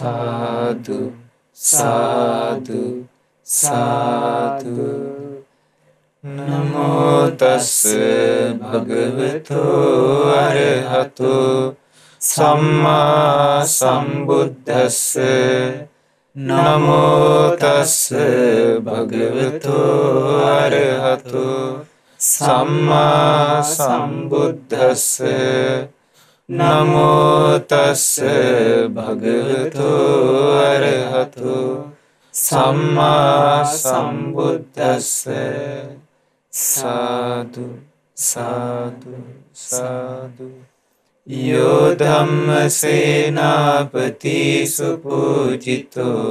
සාදු සාදු සාදු නමෝ තස් භගවතෝ අරහතෝ සම්මා සම්බුද්දස්ස නමෝ තස් භගවතෝ අරහතෝ සම්මා සම්බුද්දස්ස නමෝතස්ස භගවතු අරහතු සම්මා සම්බුද්දස්ස සාදු සාදු සාදු යෝධම්ම සේනාපති සුපූජිතෝ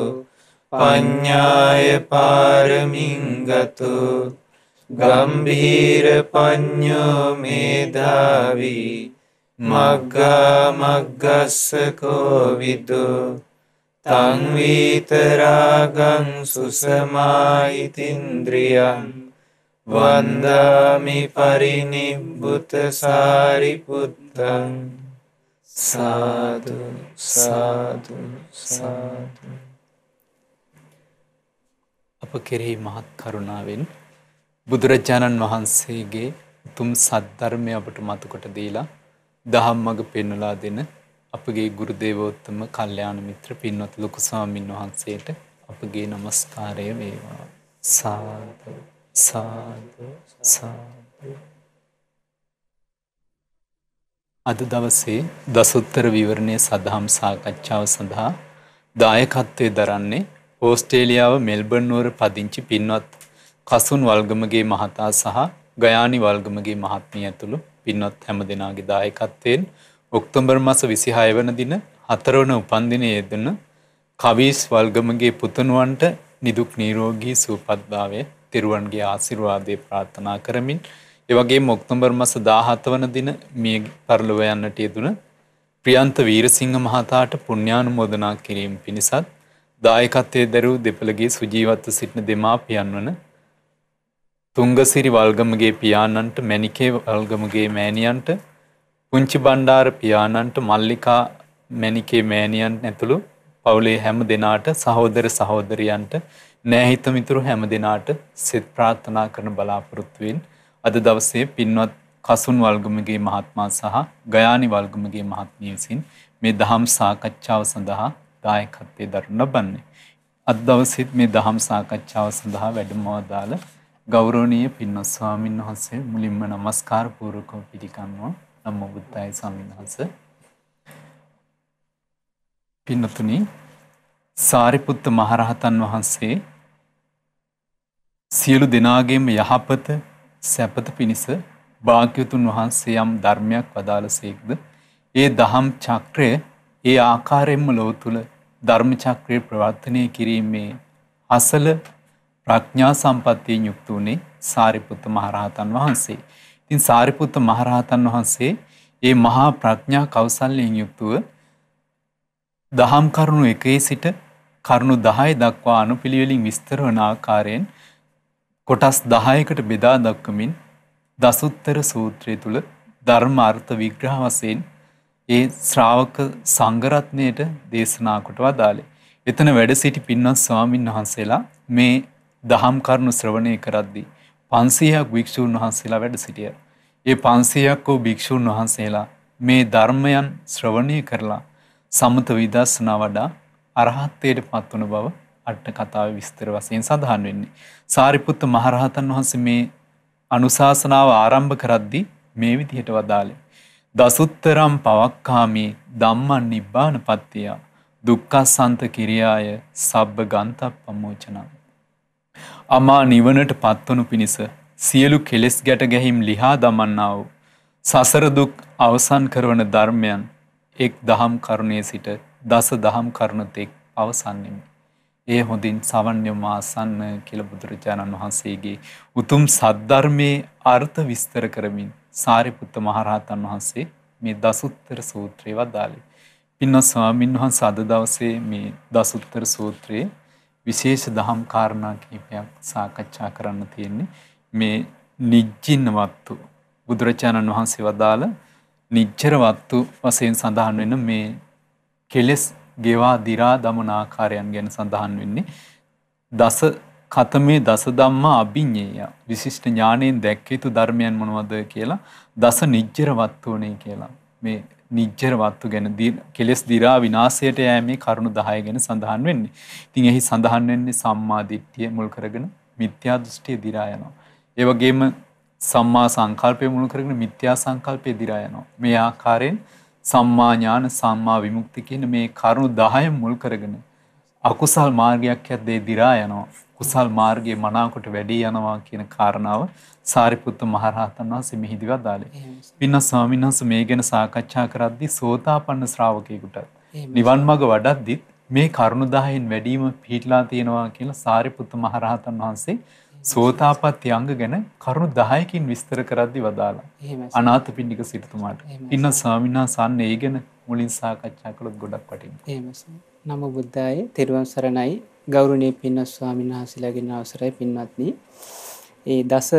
පඤ්ඥාය පාරමින්ගතු ගම්බීර ප්ඥෝ මේධාවී මග්ගා මග්ගස්සකෝ විදු තංවීතරාගං සුසමායිතින්ද්‍රියන් වන්දාමි පරිනිබ්බුත සාරිපුත්තන් සාදු සාදු සාදු අප කෙරෙහි මහත් කරුණාවෙන් බුදුරජාණන් වහන්සේගේ උතුම් සද්ධර්මය අපට මතුකොට දීලා දහම් මඟ පෙන්නුලා දෙන අපගේ ගුරුදේවෝත්තම කල්්‍යයාන මිත්‍ර පින්වත් ලොකුසාමින් වහන්සේට අපගේ නමස්කාරය වේවා සාධ සාධ සාධ අද දවසේ දසුත්තර විවරණය සදහම් සාකච්ඡාව සඳහා දායකත්වය දරන්නේ ඕස්ටේලියාව මෙල්බර්නුවර පදිංචි පින්වත් කසුන් වල්ගමගේ මහතා සහ ගයානි වල්ගමගේ මහත්මිය ඇතුළු පින්නොත් හැම දෙනාගේ දායකත්වයෙන් ඔක්තොම්බර් මස විසිහාය වන දින හතරවන උපන්දින යෙදන කවීස් වල්ගමගේ පුතනුවන්ට නිදුක් නීරෝගී සූපත්භාවය තිරුවන්ගේ ආසිරවාදය ප්‍රාර්ථනා කරමින් එවගේ මොක්තොම්බර් මස දාහත වන දින මිය පරලොව යන්නට යෙදුන ප්‍රියන්ත වීරසිංහ මහතාට පුුණ්ඥානු මෝදනා කිරීම පිණිසත් දායකත්තේ දැරූ දෙපළගේ සුජීවත්ව සිටින දෙමාපියන් වන තුංගසිරි වල්ගමගේ පියාණන්ට මැණිකේ වල්ගමගේ මෑණියන්ට පුංචි බණ්ඩාර පියාණන්ට මල්ලිකා මැණිකේ මෑණියන් ඇතුළු පවුලේ හැම දෙනාට සහෝදර සහෝදරියන්ට නෑහිත මිතුරු හැම දෙනාට සෙත් ප්‍රාර්ථනා කරන බලාපොරොත්තුවෙන් අද දවසේ පින්වත් කසුන් වල්ගමගේ මහත්මා සහ ගයානි වල්ගමගේ මහත්මිය විසින් මේ දහම් සාකච්ඡාව සඳහා දායකත්වයේ දරන බන්නේ. අද දවසෙත් මේ දහම් සාකච්ඡාව සඳහා වැඩමවදාලා ගෞරෝණීය පින්වත් ස්වාමින් වහන්සේ මුලින්ම নমස්කාර පූර්වකව පිළිගන්නවා නමෝ බුද්දාය ස්වාමීන් වහන්සේ පින්නතුනි සාරිපුත්ත මහරහතන් වහන්සේ සියලු දෙනාගේම යහපත සැපත පිණිස භාග්‍යතුන් වහන්සේ යම් ධර්මයක් වදාළසේක්ද ඒ දහම් චක්‍රය ඒ ආකාරයෙන්ම ලොව තුල ධර්ම චක්‍රය ප්‍රවර්ධනය කිරීමේ අසල ප්‍රඥා සම්පත්තියෙන් යුක්ත වුණේ සාරිපුත්ත මහරහතන් වහන්සේ. ඉතින් සාරිපුත්ත මහරහතන් වහන්සේ ඒ මහා ප්‍රඥා කෞසල්‍යයෙන් යුක්තව දහම් කරුණු එකේ සිට කරුණු 10 දක්වා අනුපිළිවෙලින් විස්තර වන ආකාරයෙන් කොටස් 10කට බෙදා දක්වමින් දසුත්තර සූත්‍රය තුල ධර්ම අර්ථ විග්‍රහ වශයෙන් ඒ ශ්‍රාවක සංඝරත්නයට දේශනා කොට වදාළේ. එතන වැඩ සිටි පින්වත් ස්වාමින් වහන්සේලා මේ දහම් කරුණු ශ්‍රවණය කරද්දී. පන්සීහක් භික්‍ෂූන් වහන්සේලා වැඩ සිටිය. ඒ පන්සීයක් වූ භික්‍ෂූන් වහන්සේලා මේ ධර්මයන් ශ්‍රවණය කරලා සමත විදස්සන වඩා අරහත්තයට පත්වන බව අට්ට කතාව විස්තර වසයෙන් සඳහන් වෙන්නේ. සාරිපුත්ත මහරහතන් වහන්සේ මේ අනුශාසනාව ආරම්භ කරද්දි මේ විදිහට වදාළේ. දසුත්තරම් පවක්කාමී දම්මන් නිබ්බාන පත්තියා දුක්කස්සන්ත කිරියාය සබ්බ ගන්තක් පමෝචනාව. අමා නිවනට පත්වනු පිණිස සියලු කෙලෙස් ගැට ගැහිම් ලිහා දමන්නා වූ සසරදුක් අවසන් කරවන ධර්මයන් එක් දහම් කරුණේ සිට දස දහම් කරුණතෙක් අවසන්නෙමි. ඒ හොඳින් සවන්්‍යම ආසන්න කියල බුදුරජාණන් වහන්සේගේ උතුම් සද්ධර්මයේ අර්ථ විස්තර කරමින් සාරිපුත්ත මහරහතන් වහන්සේ මේ දසුත්තර සූත්‍රයවත් දාලේ. පින්න ස්වාමින් වහන් සද දවසේ මේ දසුත්තර සූත්‍රයේ විශේෂ දහම් කාරණා කිහිපයක් සාකච්ඡා කරන්න තියෙන්නේ මේ නිජ්ජින්නවත්තු බුදුරජාණන් වහන්සේ වදාළ නිජ්ජරවත්තු වශයෙන් සඳහන් වෙන මේ කෙලෙස් ගෙවා දිරා දමන ආකාරයන් ගැන සඳහන් වෙන්නේ දස කතමේ දස ධම්මා අභිඤ්ඤේය විශිෂ්ට ඥාණයෙන් දැක්විත ධර්මයන් මොනවද කියලා දස නිජ්ජරවත්තුනේ කියලා මේ නිජ්ජර වත්තු ගැන කෙලෙස් දිරා විනාශයට යෑමේ කරුණු 10 ගැන සඳහන් වෙන්නේ. ඉතින් එහි සඳහන් වෙන්නේ සම්මා දිට්ඨිය මුල් කරගෙන මිත්‍යා දෘෂ්ටිය දිරා යනවා. ඒ වගේම සම්මා සංකල්පය මුල් කරගෙන මිත්‍යා සංකල්පය දිරා යනවා. මේ ආකාරයෙන් සම්මා ඥාන සම්මා විමුක්ති කියන මේ කරුණු 10 මුල් කරගෙන අකුසල් මාර්ගයක් යද්දී දිරා යනවා. කුසල් මාර්ගයේ මනාකොට වැඩි යනවා කියන කාරණාව සාරිපුත්ත මහරහතන් වහන්සේ මෙහිදී වදාළේ. පින්න ස්වාමීන් වහන්සේ මේ ගැන සාකච්ඡා කරද්දී සෝතාපන්න ශ්‍රාවකයෙකුට නිවන් මඟ වඩද්දිත් මේ කරුණ 10න් වැඩිම පිහිටලා තියෙනවා කියලා සාරිපුත්ත මහරහතන් වහන්සේ සෝතාපට්ටි අංග ගැන කරුණු 10කින් විස්තර කරද්දි වදාලා. අනාථපිණ්ඩික සිටුතුමාට. ඉන්න ස්වාමීන් වහන්සේ අන්න ඒ ගැන මුලින් සාකච්ඡා කළොත් ගොඩක් වටිනවා. එහෙමයි. නම බුද්ධාය තෙරුවන් සරණයි ගෞරණය පින්නස් ස්වාමින් වහසලාගෙන අවසරයි පින්වත්න ඒ දස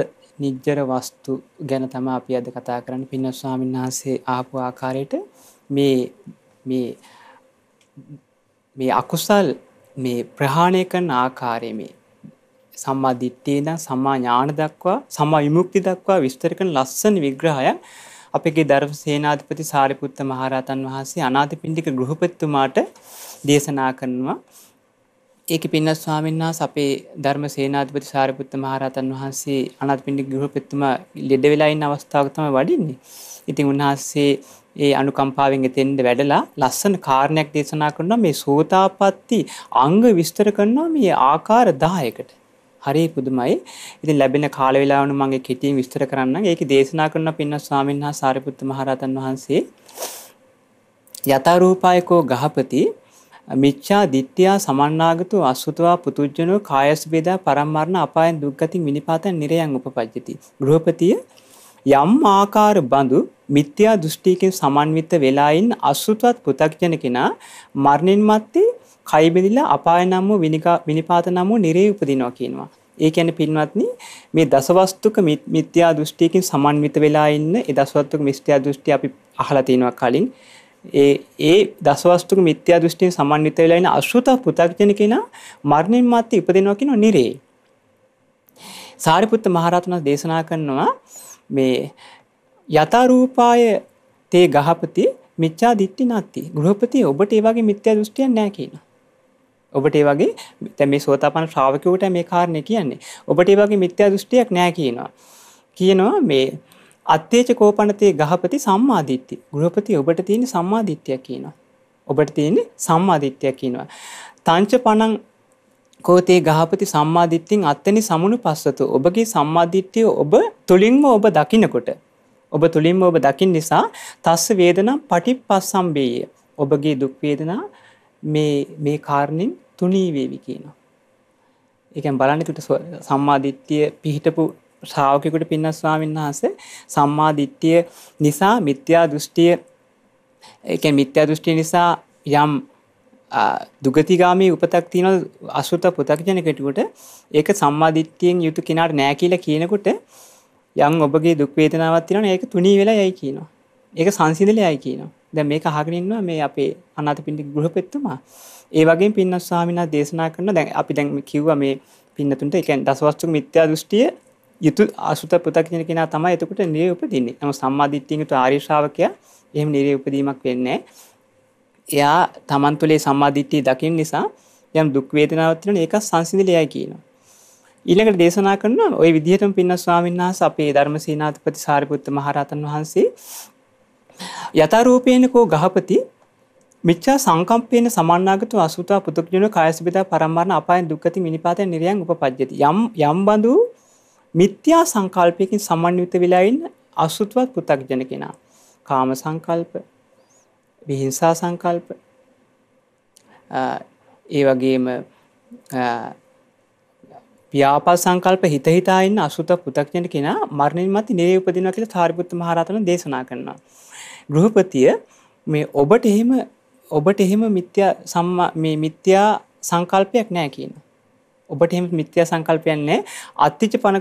නිජ්ජර වස්තු ගැන තම අපි අද කතා කරන්න පින්න ස්වාමින් වහන්සේ ආපු ආකාරයට මේ මේ මේ අකුසල් මේ ප්‍රහාණය කරන ආකාරය මේ සම්මා දිට්ඨිය ඉඳන් සම්මා ඥාන දක්වා සම්මා විමුක්ති දක්වා විස්තර කරන ලස්සන විග්‍රහයක් අපගේ ධර්ම සේනාධිපති සාරිපුත්ත මහරහතන් වහන්සේ අනාථපිණ්ඩික ගෘහපතිතුමාට දේශනා කරනවා. ඒක පින්න ස්වාමීන්නා අපේ ධර්ම සේනාධිපති සාරිපුත්ත මහරහතන් වහන්සේ අනාථපිණ්ඩික ගෘහපතිතුමා ලෙඩ වෙලා ඉන්න අවස්ථාවක තමයි වඩින්නේ. ඉතින් උන්වහන්සේ ඒ අනුකම්පාවෙන් එතෙන්ද වැඩලා ලස්සන කාරණයක් දේශනා කරනවා මේ සෝතාපට්ටි අංග විස්තර කරනවා මේ ආකාර 10කට. හරි පුදුමයි. ඉතින් ලැබෙන කාල වේලාවන මම ඒක කෙටියෙන් විස්තර කරන්නම්. ඒක දේශනා කරන පින්න ස්වාමීන් වහන්සේ සාරිපුත්ත මහරහතන් වහන්සේ යතරූපායකෝ ගහපති මිච්ඡා දිට්ඨියා සමන්නාගතු අසුතවා පුතුජ්ජනෝ කායස් වේදා පරම්මරණ අපායන් දුක්ගති මිනිපාතන් නිරයන් උපපජ්ජති. ගෘහපතිය යම් ආකාර බඳු මිත්‍යා දෘෂ්ටියකින් සමන්විත වෙලායින් අසුතවත් පු탁ජන කෙනා මරණින් මත්තේ කයි බෙදිලා අපාය නම් වූ විනිපාත නම් වූ නිරේ උපදිනවා කියනවා. ඒ කියන්නේ පින්වත්නි මේ දසවස්තුක මිත්‍යා දෘෂ්ටියකින් සමන්විත වෙලා ඉන්න ඒ දසවස්තුක මිත්‍යා දෘෂ්ටි අපි අහලා තිනවා කලින් ඒ ඒ දසවස්තුරු මිත්‍යා දෘෂ්ටියෙන් සමන්විත වෙලා ඉන අසුත පු탁ජන කෙනා මරණින් මත්තේ ඉපදෙනවා කියන නිරේ. සාරිපුත්ත මහරහතන් දේශනා කරනවා මේ යතරූපාය තේ ගහපති මිච්ඡා දිට්ඨි නැති. ගෘහපති ඔබට ඒ වගේ මිත්‍යා දෘෂ්ටියක් නැහැ කියනවා. ඔබට ඒ වගේ දැන් මේ සෝතාපන්න ශ්‍රාවකයෝට මේ කාරණේ කියන්නේ. ඔබට ඒ වගේ මිත්‍යා දෘෂ්ටියක් නැහැ කියනවා. කියනවා මේ අත්තේච කෝපනතේ ගහපති සම්මාධිත්‍ය ගෘහපති ඔබට තියෙන සම්මාධිත්‍යයක් කියනවා. ඔබට තියෙන සම්මාධිත්‍යයක් කියනවා. තංච පණං කෝතේ ගහපති සම්මාධිත්‍යින් අත්තනි සමුණු පස්සතු ඔබගේ සම්මාධිත්‍යය ඔබ තුළින්ම ඔබ දකිනකොට. ඔබ තුළින්ම ඔබ දකිින් නිසා තස්ස වේදනම් පටි පස් සම්බේය. ඔබගේ දුක්වේදනා මේ කාරණින් තුනීවේවි කියනවා. එකන් බලන්නකට සම්මාධිත්‍යය පිහිටපු ශ්‍රාවකෙකුට පින්නස් ස්වාමීන් වහන්සේ සම්මා දිට්ඨිය නිසා මිත්‍යා දෘෂ්ටිය ඒ කියන්නේ මිත්‍යා දෘෂ්ටිය නිසා යම් දුගතිගාමී උපතක් තියෙන අසුත පුතග්ජන කෙනෙකුට ඒක සම්මා දිට්ඨියෙන් යුතු කෙනාට නෑ කියලා කියනකොට යම් ඔබගේ දුක් වේදනාවක් තියෙනවනේ ඒක තුනී වෙලා යයි කියනවා. ඒක සංසිඳලා යයි කියනවා. දැන් මේක අහගෙන ඉන්නවා මේ අපේ අනාථපිණ්ඩික ගෘහපතිතුමා. ඒ වගේම පින්නස් ස්වාමීනා දේශනා කරන දැන් අපි දැන් කිව්වා මේ පින්නතුන්ට ඒ කියන්නේ දසවස්තුක මිත්‍යා දෘෂ්ටිය යුතු අසුත පෘථග්ජන කෙනා තමයි එතකොට නිරේ උපදින්නේ. නමුත් සම්මාදිට්ඨියට ආර්ය ශ්‍රාවකයා එහෙම නිරේ උපදීමක් වෙන්නේ එයා Taman තුලේ සම්මාදිට්ඨිය දකින්න නිසා යම් දුක් වේදනාවක් තියෙනවා ඒක සංසිඳිලයි කියනවා. ඊළඟට දේශනා කරනවා ওই විදිහටම පින්න ස්වාමීන් වහන්සේ අපේ ධර්මසේනාධිපති සාරිපුත්ත මහරහතන් වහන්සේ යතරූපේන කෝ ගහපති මිච්ඡා සංකම්පේන සමන්නාගත අසුතා පුතුක්ජන කායසිබිදා පරම්මරණ අපායන් දුක්ගති මිනිපාතයන් නිරයන් උපපජ්ජති යම් යම් බඳු මිත්‍යා සංකල්පයකින් සමන්විත වෙලා ඉන්න අසුත්වත් පු탁ජන කෙනා. කාම සංකල්ප, විහිංසා සංකල්ප ඒ වගේම ව්‍යාපා සංකල්ප හිත හිතා ඉන්න අසුත පු탁ජන කෙනා මරණින් මතු නිරේ උපදිනවා කියලා සාරිපුත්ත මහ රහතන් දේශනා කරනවා. ගෘහපතිය මේ ඔබට එහෙම ඔබට එහෙම මිත්‍යා සම්මා මේ මිත්‍යා සංකල්පයක් නැහැ කියන. ඔබට එහෙම මිත්‍යා සංකල්පයක් නැහැ. අත්‍ත්‍යච පන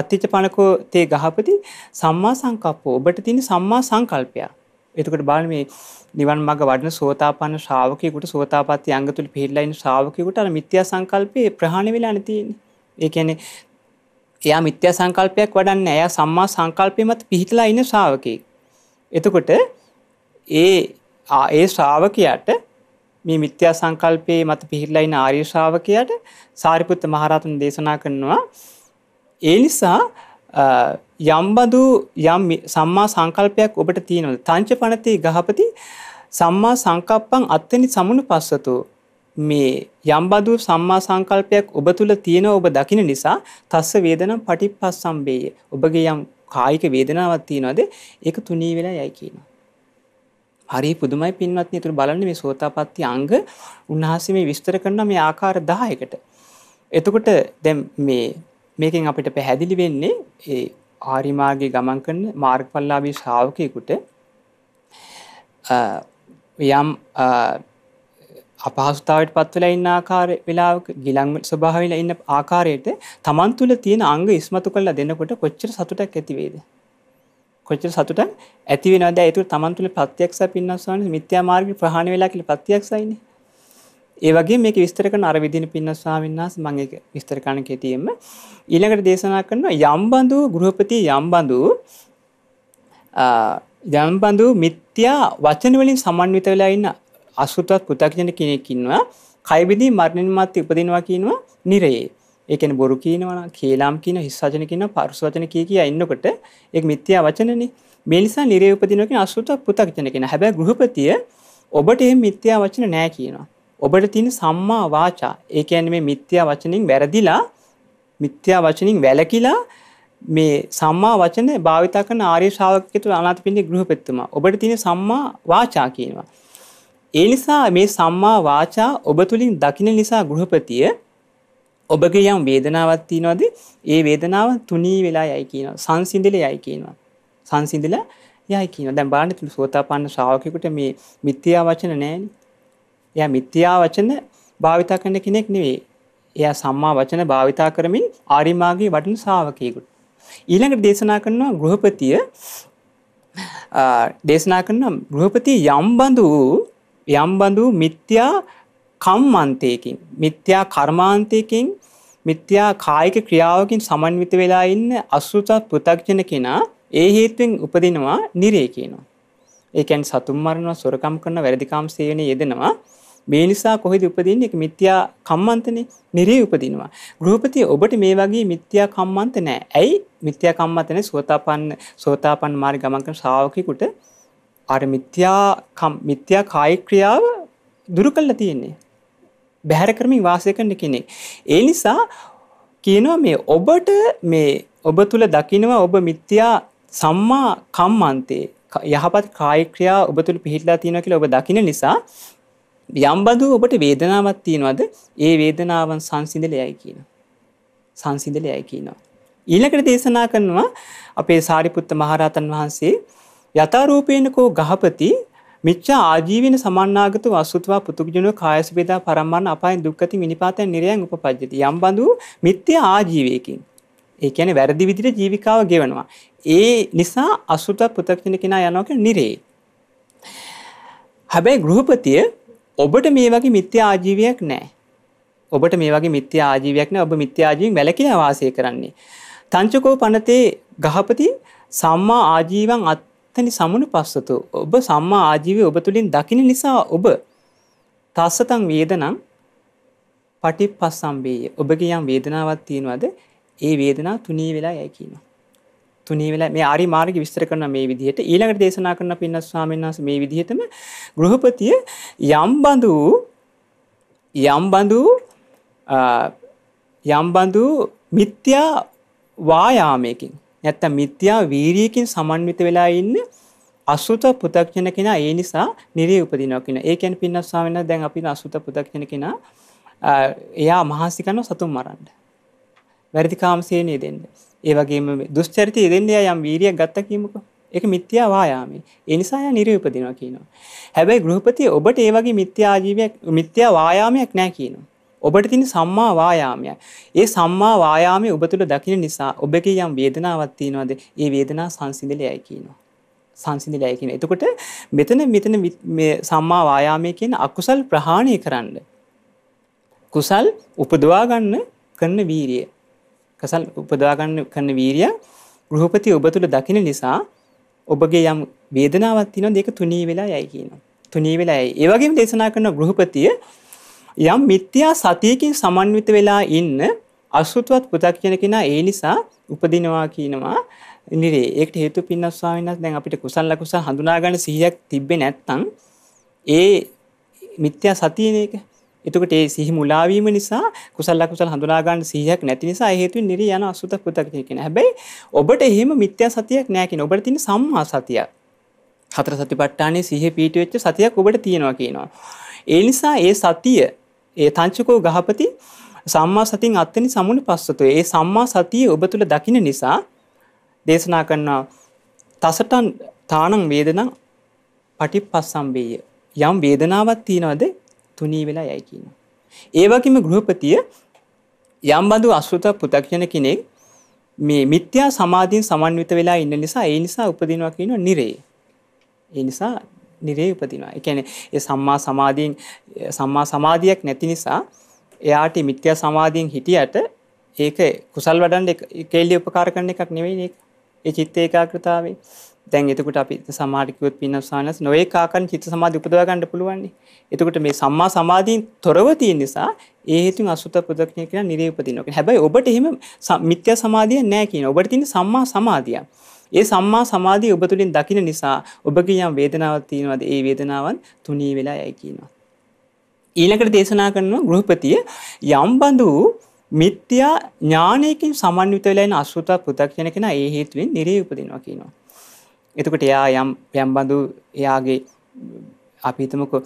අත්‍යච පනකෝ තේ ගහපති සම්මා සංකප්පෝ ඔබට තියෙන සම්මා සංකල්පයක්. එතකට බාල මේ නිවන් මග වඩන සෝතාපන්න ශ්‍රාවකයකුට සෝතාපත්ති අංග තුළ පිහිල්ලයින් ශ්‍රාවකයකුට අර මිත්‍යා සංකල්පය ප්‍රහණ වෙලා නැතින්. ඒ කියන්නේ එයා මිත්‍යා සංකල්පයක් වඩන්න එයා සම්මා සංකල්පය මත පිහිටලා ඉන්න ශ්‍රාවකයෙක්. එතකොට ඒ ඒ ශ්‍රාවකයාට මේ මිත්‍යා සංකල්පයේ මත පිහිටලා ඉන්න ආර්ය ශ්‍රාවකයාට සාරිපුත්ත මහරහතුන් දේශනා කරනවා ඒ නිසා යම්බඳු යම් සම්මා සංකල්පයක් ඔබට තියෙනවද තංච පනති ගහපති සම්මා සංකප්පං අත්තනි සමුණු පස්සතු මේ යම්බඳු සම්මා සංකල්පයක් ඔබ තුළ තියෙන ඔබ දකින නිසා තස්ස වේදනම් පටිප්පස් සම්බේය ඔබගේ යම් කායික වේදනාවක් තියෙනවද ඒක තුනී වෙලා යයි කියනවා හරි පුදුමයි පින්වත්නි තුළ බලන්න මේ සෝතාපට්ටි අංග උන්වහන්සේ මේ විස්තර කරන මේ ආකාර 10කට එතකොට දැන් මේ මේකෙන් අපිට පැහැදිලි වෙන්නේ ඒ ආරිමාගේ ගමන් කරන මාර්ගඵලලාභී ශ්‍රාවකයෙකුට යම් අපහසුතාවට පත්වලා ඉන්න ආකාරය වෙලාවක ගිලන් ස්වභාවයල ඉන්න ආකාරයට තමන් තුළ තියෙන අංග ඉස්මතු කරලා දෙනකොට කොච්චර සතුටක් ඇතිවේද කොච්චර සතුටක් ඇති වෙනවද ඒක තමන් තුළ ප්‍රත්‍යක්ෂ පින්නස්සවන්නේ මිත්‍යා මාර්ගේ ප්‍රහාණය වෙලා කියලා ප්‍රත්‍යක්ෂයිනේ ඒවගේ මේක විස්තර කරන අර විදින පින්න ස්වාමීන්නාස් මම ඒක විස්තර කරන කේතියෙම ඊළඟට දේශනා කරනවා යම්බඳු ගෘහපති යම්බඳු යම්බඳු මිත්‍යා වචන වලින් සමන්විත වෙලා ඉන්න අසුතවත් පු탁ජන කෙනෙක් ඉන්නවා කයිබිදී මරණින් මත් උපදිනවා කියනවා නිරයේ ඒ කියන්නේ බොරු කියනවා කේලම් කියන හිස් වචන කියන පරුස වචන කිය කිය ඉන්නකොට ඒක මිත්‍යා වචනනේ මේ නිසා නිරේ උපදිනවා කියන අසුතවත් පු탁ජන කියන හැබැයි ගෘහපතිය ඔබට මේ මිත්‍යා වචන නෑ කියනවා ඔබට තියෙන සම්මා වාචා ඒ කියන්නේ මේ මිත්‍යා වචනින් වැරදිලා මිත්‍යා වචනින් වැළකීලා මේ සම්මා වචන භාවිතා කරන ආර්ය ශ්‍රාවකයතු අනාථපිණ්ඩික ගෘහපතිතුමා ඔබට තියෙන සම්මා වාචා කියනවා. ඒ නිසා මේ සම්මා වාචා ඔබ තුලින් දකින නිසා ගෘහපතිය ඔබගේ යම් වේදනාවක් තියනවාද ඒ වේදනාව තුනී වෙලා යයි කියනවා. සංසිඳිලා යයි කියනවා. සංසිඳිලා යයි කියනවා. දැන් බලන්න සෝතාපන්න ශ්‍රාවකයෙකුට මේ මිත්‍යා වචන නැහැ. එයා මිත්‍යා වචන භාවිතා කරන කෙනෙක් නෙවෙයි. එයා සම්මා වචන භාවිතා කරමින් ආරිමාගේ වටින ශාවකයෙකුට. ඊළඟට දේශනා කරනවා ගෘහපතිය දේශනා කරනවා ගෘහපති යම්බඳු යම්බඳු මිත්‍යා කම්මන්තයකින් මිත්‍යා කර්මාන්තයකින් මිත්‍යා කායික ක්‍රියාවකින් සමන්විත වෙලා ඉන්න අසුතත් පෘථග්ජන කෙනා ඒ හේතුවෙන් උපදිනවා නිරේ කියනවා. ඒ කියන්නේ සතුම් මරනවා සොරකම් කරන වැරදිකම් සේවනයේ යෙදෙනවා. මේ නිසා කොහෙද උපදින්නේ? ඒක මිත්‍යා කම්මන්තනේ. නිරේ උපදිනවා. ගෘහපතිය ඔබට මේ වගේ මිත්‍යා කම්මන්ත නැහැ. ඇයි? මිත්‍යා කම්මන්තනේ සෝතාපන්න සෝතාපන්න මාර්ග ගමන් කරන ශ්‍රාවකෙකුට අර මිත්‍යා මිත්‍යා කාය ක්‍රියාව දුරු කළා තියෙන්නේ. බැහැර කරමින් වාසය කරන කෙනෙක්. ඒ නිසා කියනවා මේ ඔබට මේ ඔබ තුල දකිනවා ඔබ මිත්‍යා සම්මා කම්මන්තේ යහපත් කාය ක්‍රියා ඔබ තුල පිහිටලා තියෙනවා කියලා ඔබ දකින නිසා යම්බඳු ඔබට වේදනාවක් තියෙනවද ඒ වේදනාවන් සංසිඳලයයි කියන. සංසිඳලයයි කියනවා. ඊළකට දේශනා කරනවා අපේ සාරිපුත්ත මහරහතන් වහන්සේ යථාරූපයෙන්කෝ ගහපති මිච්චා ආජීවන සමන්නාගත වස්සුතුවා පුතුගජන කායස බෙදා පරම්මන්න අපායි දුක්කති මිනිපාතයන් නිරයන් උපපද්ජති යම්බඳු මිත්‍ය ආජීවයකින්. ඒ ඇන වැරදි විදිට ජීවිකාව ගෙවනවා. ඒ නිසා අසුත පුතක්ෂණ කෙනා යනෝක නිරේ. හැබැයි ගෘහපතිය ඔබට මේ වගේ මිත්‍ය ආජීවයක් නෑ. ඔබට මේ වගේ මිත්‍ය ආජීවයක් නෑ ඔබ මිත්‍ය ආජීවයෙන් වැළකීලා වාසය කරන්නේ. තංචකෝ පනතේ ගහපති සම්මා ආජීවං අත්තනි සමනුපස්සතු. ඔබ සම්මා ආජීවය ඔබ තුලින් දකින නිසා ඔබ තස්සතං වේදනං පටිපස්සම්බේය. ඔබගේ යම් වේදනාවක් තියෙනවද? ඒ වේදනාව තුනී වෙලා යයි කියනවා. තුනී වෙලා මේ ආරි මාර්ග විස්තර කරන මේ විදිහට ඊළඟට දේශනා කරන පින්නස් ස්වාමීන් වහන්සේ මේ විදිහටම ගෘහපතිය යම් බඳු යම් බඳු යම් බඳු මිත්‍යා වායාමයකින් නැත්තම් මිත්‍යා වීරියකින් සමන්විත වෙලා ඉන්න අසුත පුතක්ෂණ කෙනා ඒ නිසා නිරේ උපදිනවා කියන. ඒ කියන්නේ පින්නස් ස්වාමීන් වහන්සේ දැන් අපිට අසුත පුතක්ෂණ කෙනා එයා මහාසිකනෝ සතුන් මරන්නේ වැරදිකාමසේ නේදෙන්න්න. ඒ වගේම දුෂ්චරිතය දෙන්නය යම් වීරිය ගත්ත කීමක එක මිත්‍යා වායාමේ එනිසාය නිරූපදිනවා කියනවා. හැබැයි ගෘහපති ඔබට ඒ වගේ මිත්‍යාජීවයක් මිත්‍යා වායාමයක් නෑ කියනවා. ඔබට තින සම්මා වායාමය. ඒ සම්මා වායාමය ඔබ තුළ දකින නිසා ඔබගේ යම් වේදනාවක් තියෙනවද ඒ වේදනා සංසිඳලයයි කියනවා. සංසිඳලයයි කියන. එතකොට මෙතන මෙතන සම්මා වායාමය කියන අකුසල් ප්‍රහාණය කරන්න. කුසල් උපදවා ගන්න කරන වීරිය කසල් උපදාගන්න කරන්න වීරිය ගෘහපති ඔබ තුළ දකින නිසා ඔබගේ යම් වේදනාවත් තින දෙක තුනී වෙලා යයි කියන. තුනී වෙලා ඒවගේම දේශනා කරන ගෘහපතිය යම් මිත්‍යා සතියකින් සමන්විත වෙලා ඉන්න අසුතුවත් පුතක් කියන කෙනා ඒ නිසා උපදිනවා කියනවා නිරේ ඒකට හේතු පින්නස්වාමීනත් දැන් අපිට කුසල් ලකුසල් හඳුනා ගන්න සිහියක් තිබ්බේ නැත්නම් ඒ මිත්‍යා සතියන එක එතකට ඒ සිහි මුලාවීම නිසා කුසල්ල කුසල් හඳුනාගන්න සීහයක් නැති නිසා හේතුවෙන් නිරි යන අසුත පෘථග්ජය කියන. හැබැයි ඔබට එහෙම මිත්‍යා සතියක් නැහැ කියන. ඔබට තියෙන සම්මා සතිය. හතර සතිපට්ඨානයේ සිහිය පිහිටුවෙච්ච සතියක් ඔබට තියෙනවා කියනවා. ඒ නිසා ඒ සතිය ඒ තංචකෝ ගහපති සම්මා සතින් අත්වෙනි සමුණ පස්සතු. ඒ සම්මා සතිය ඔබ තුළ දකින නිසා දේශනා කරනවා තසටන් තානං වේදනම් පටිප්පස්සම්බේය. යම් වේදනාවක් තියනවද තුනී වෙලා යයි කියනවා. ඒ වගේම ගෘහපතිය යම් බඳු අසුත පුතක්ෂණ කෙනෙක් මේ මිත්‍යා සමාධියෙන් සමන්විත වෙලා ඉන්න නිසා ඒ නිසා උපදිනවා කියන නිරේ. ඒ නිසා නිරේ උපදිනවා. ඒ කියන්නේ ඒ සම්මා සමාධියෙන් සම්මා සමාධියක් නැති නිසා එයාට මිත්‍යා සමාධියෙන් හිටියට ඒක කුසල් වඩන්න එකෙල්ලි උපකාර කරන එකක් නෙවෙයි ඒක. ඒ චිත්ත ඒකාග්‍රතාවේ දැන් එතකොට අපි සමාධි කිව්වොත් පින්නසානස් නොඒකාකන් චිත්ත සමාධි උපදවා ගන්න පුළුවන්. එතකොට මේ සම්මා සමාධියෙන් තොරව තියෙන නිසා ඒ හේතුන් අසුත ප්‍රදක්ෂණය කියලා නිරූපදිනවා. හැබැයි ඔබට එහෙම මිත්‍යා සමාධිය නැහැ කියන. ඔබට තියෙන සම්මා සමාධිය. ඒ සම්මා සමාධිය ඔබ තුළින් දකින නිසා ඔබගේ යම් වේදනාවක් තියෙනවාද ඒ වේදනාවන් තුනී වෙලා යයි කියනවා. ඊළඟට දේශනා කරනවා ගෘහපතිය යම් බඳු වූ මිත්‍යා ඥානයකින් සමන්විත වෙලා ඉන අසුත පෘථග්ජන කෙනා ඒ හේතුවෙන් නිරේ උපදිනවා කියනවා. එතකොට එයා යම් යම් බඳු එයාගේ අපි හිතමුකෝ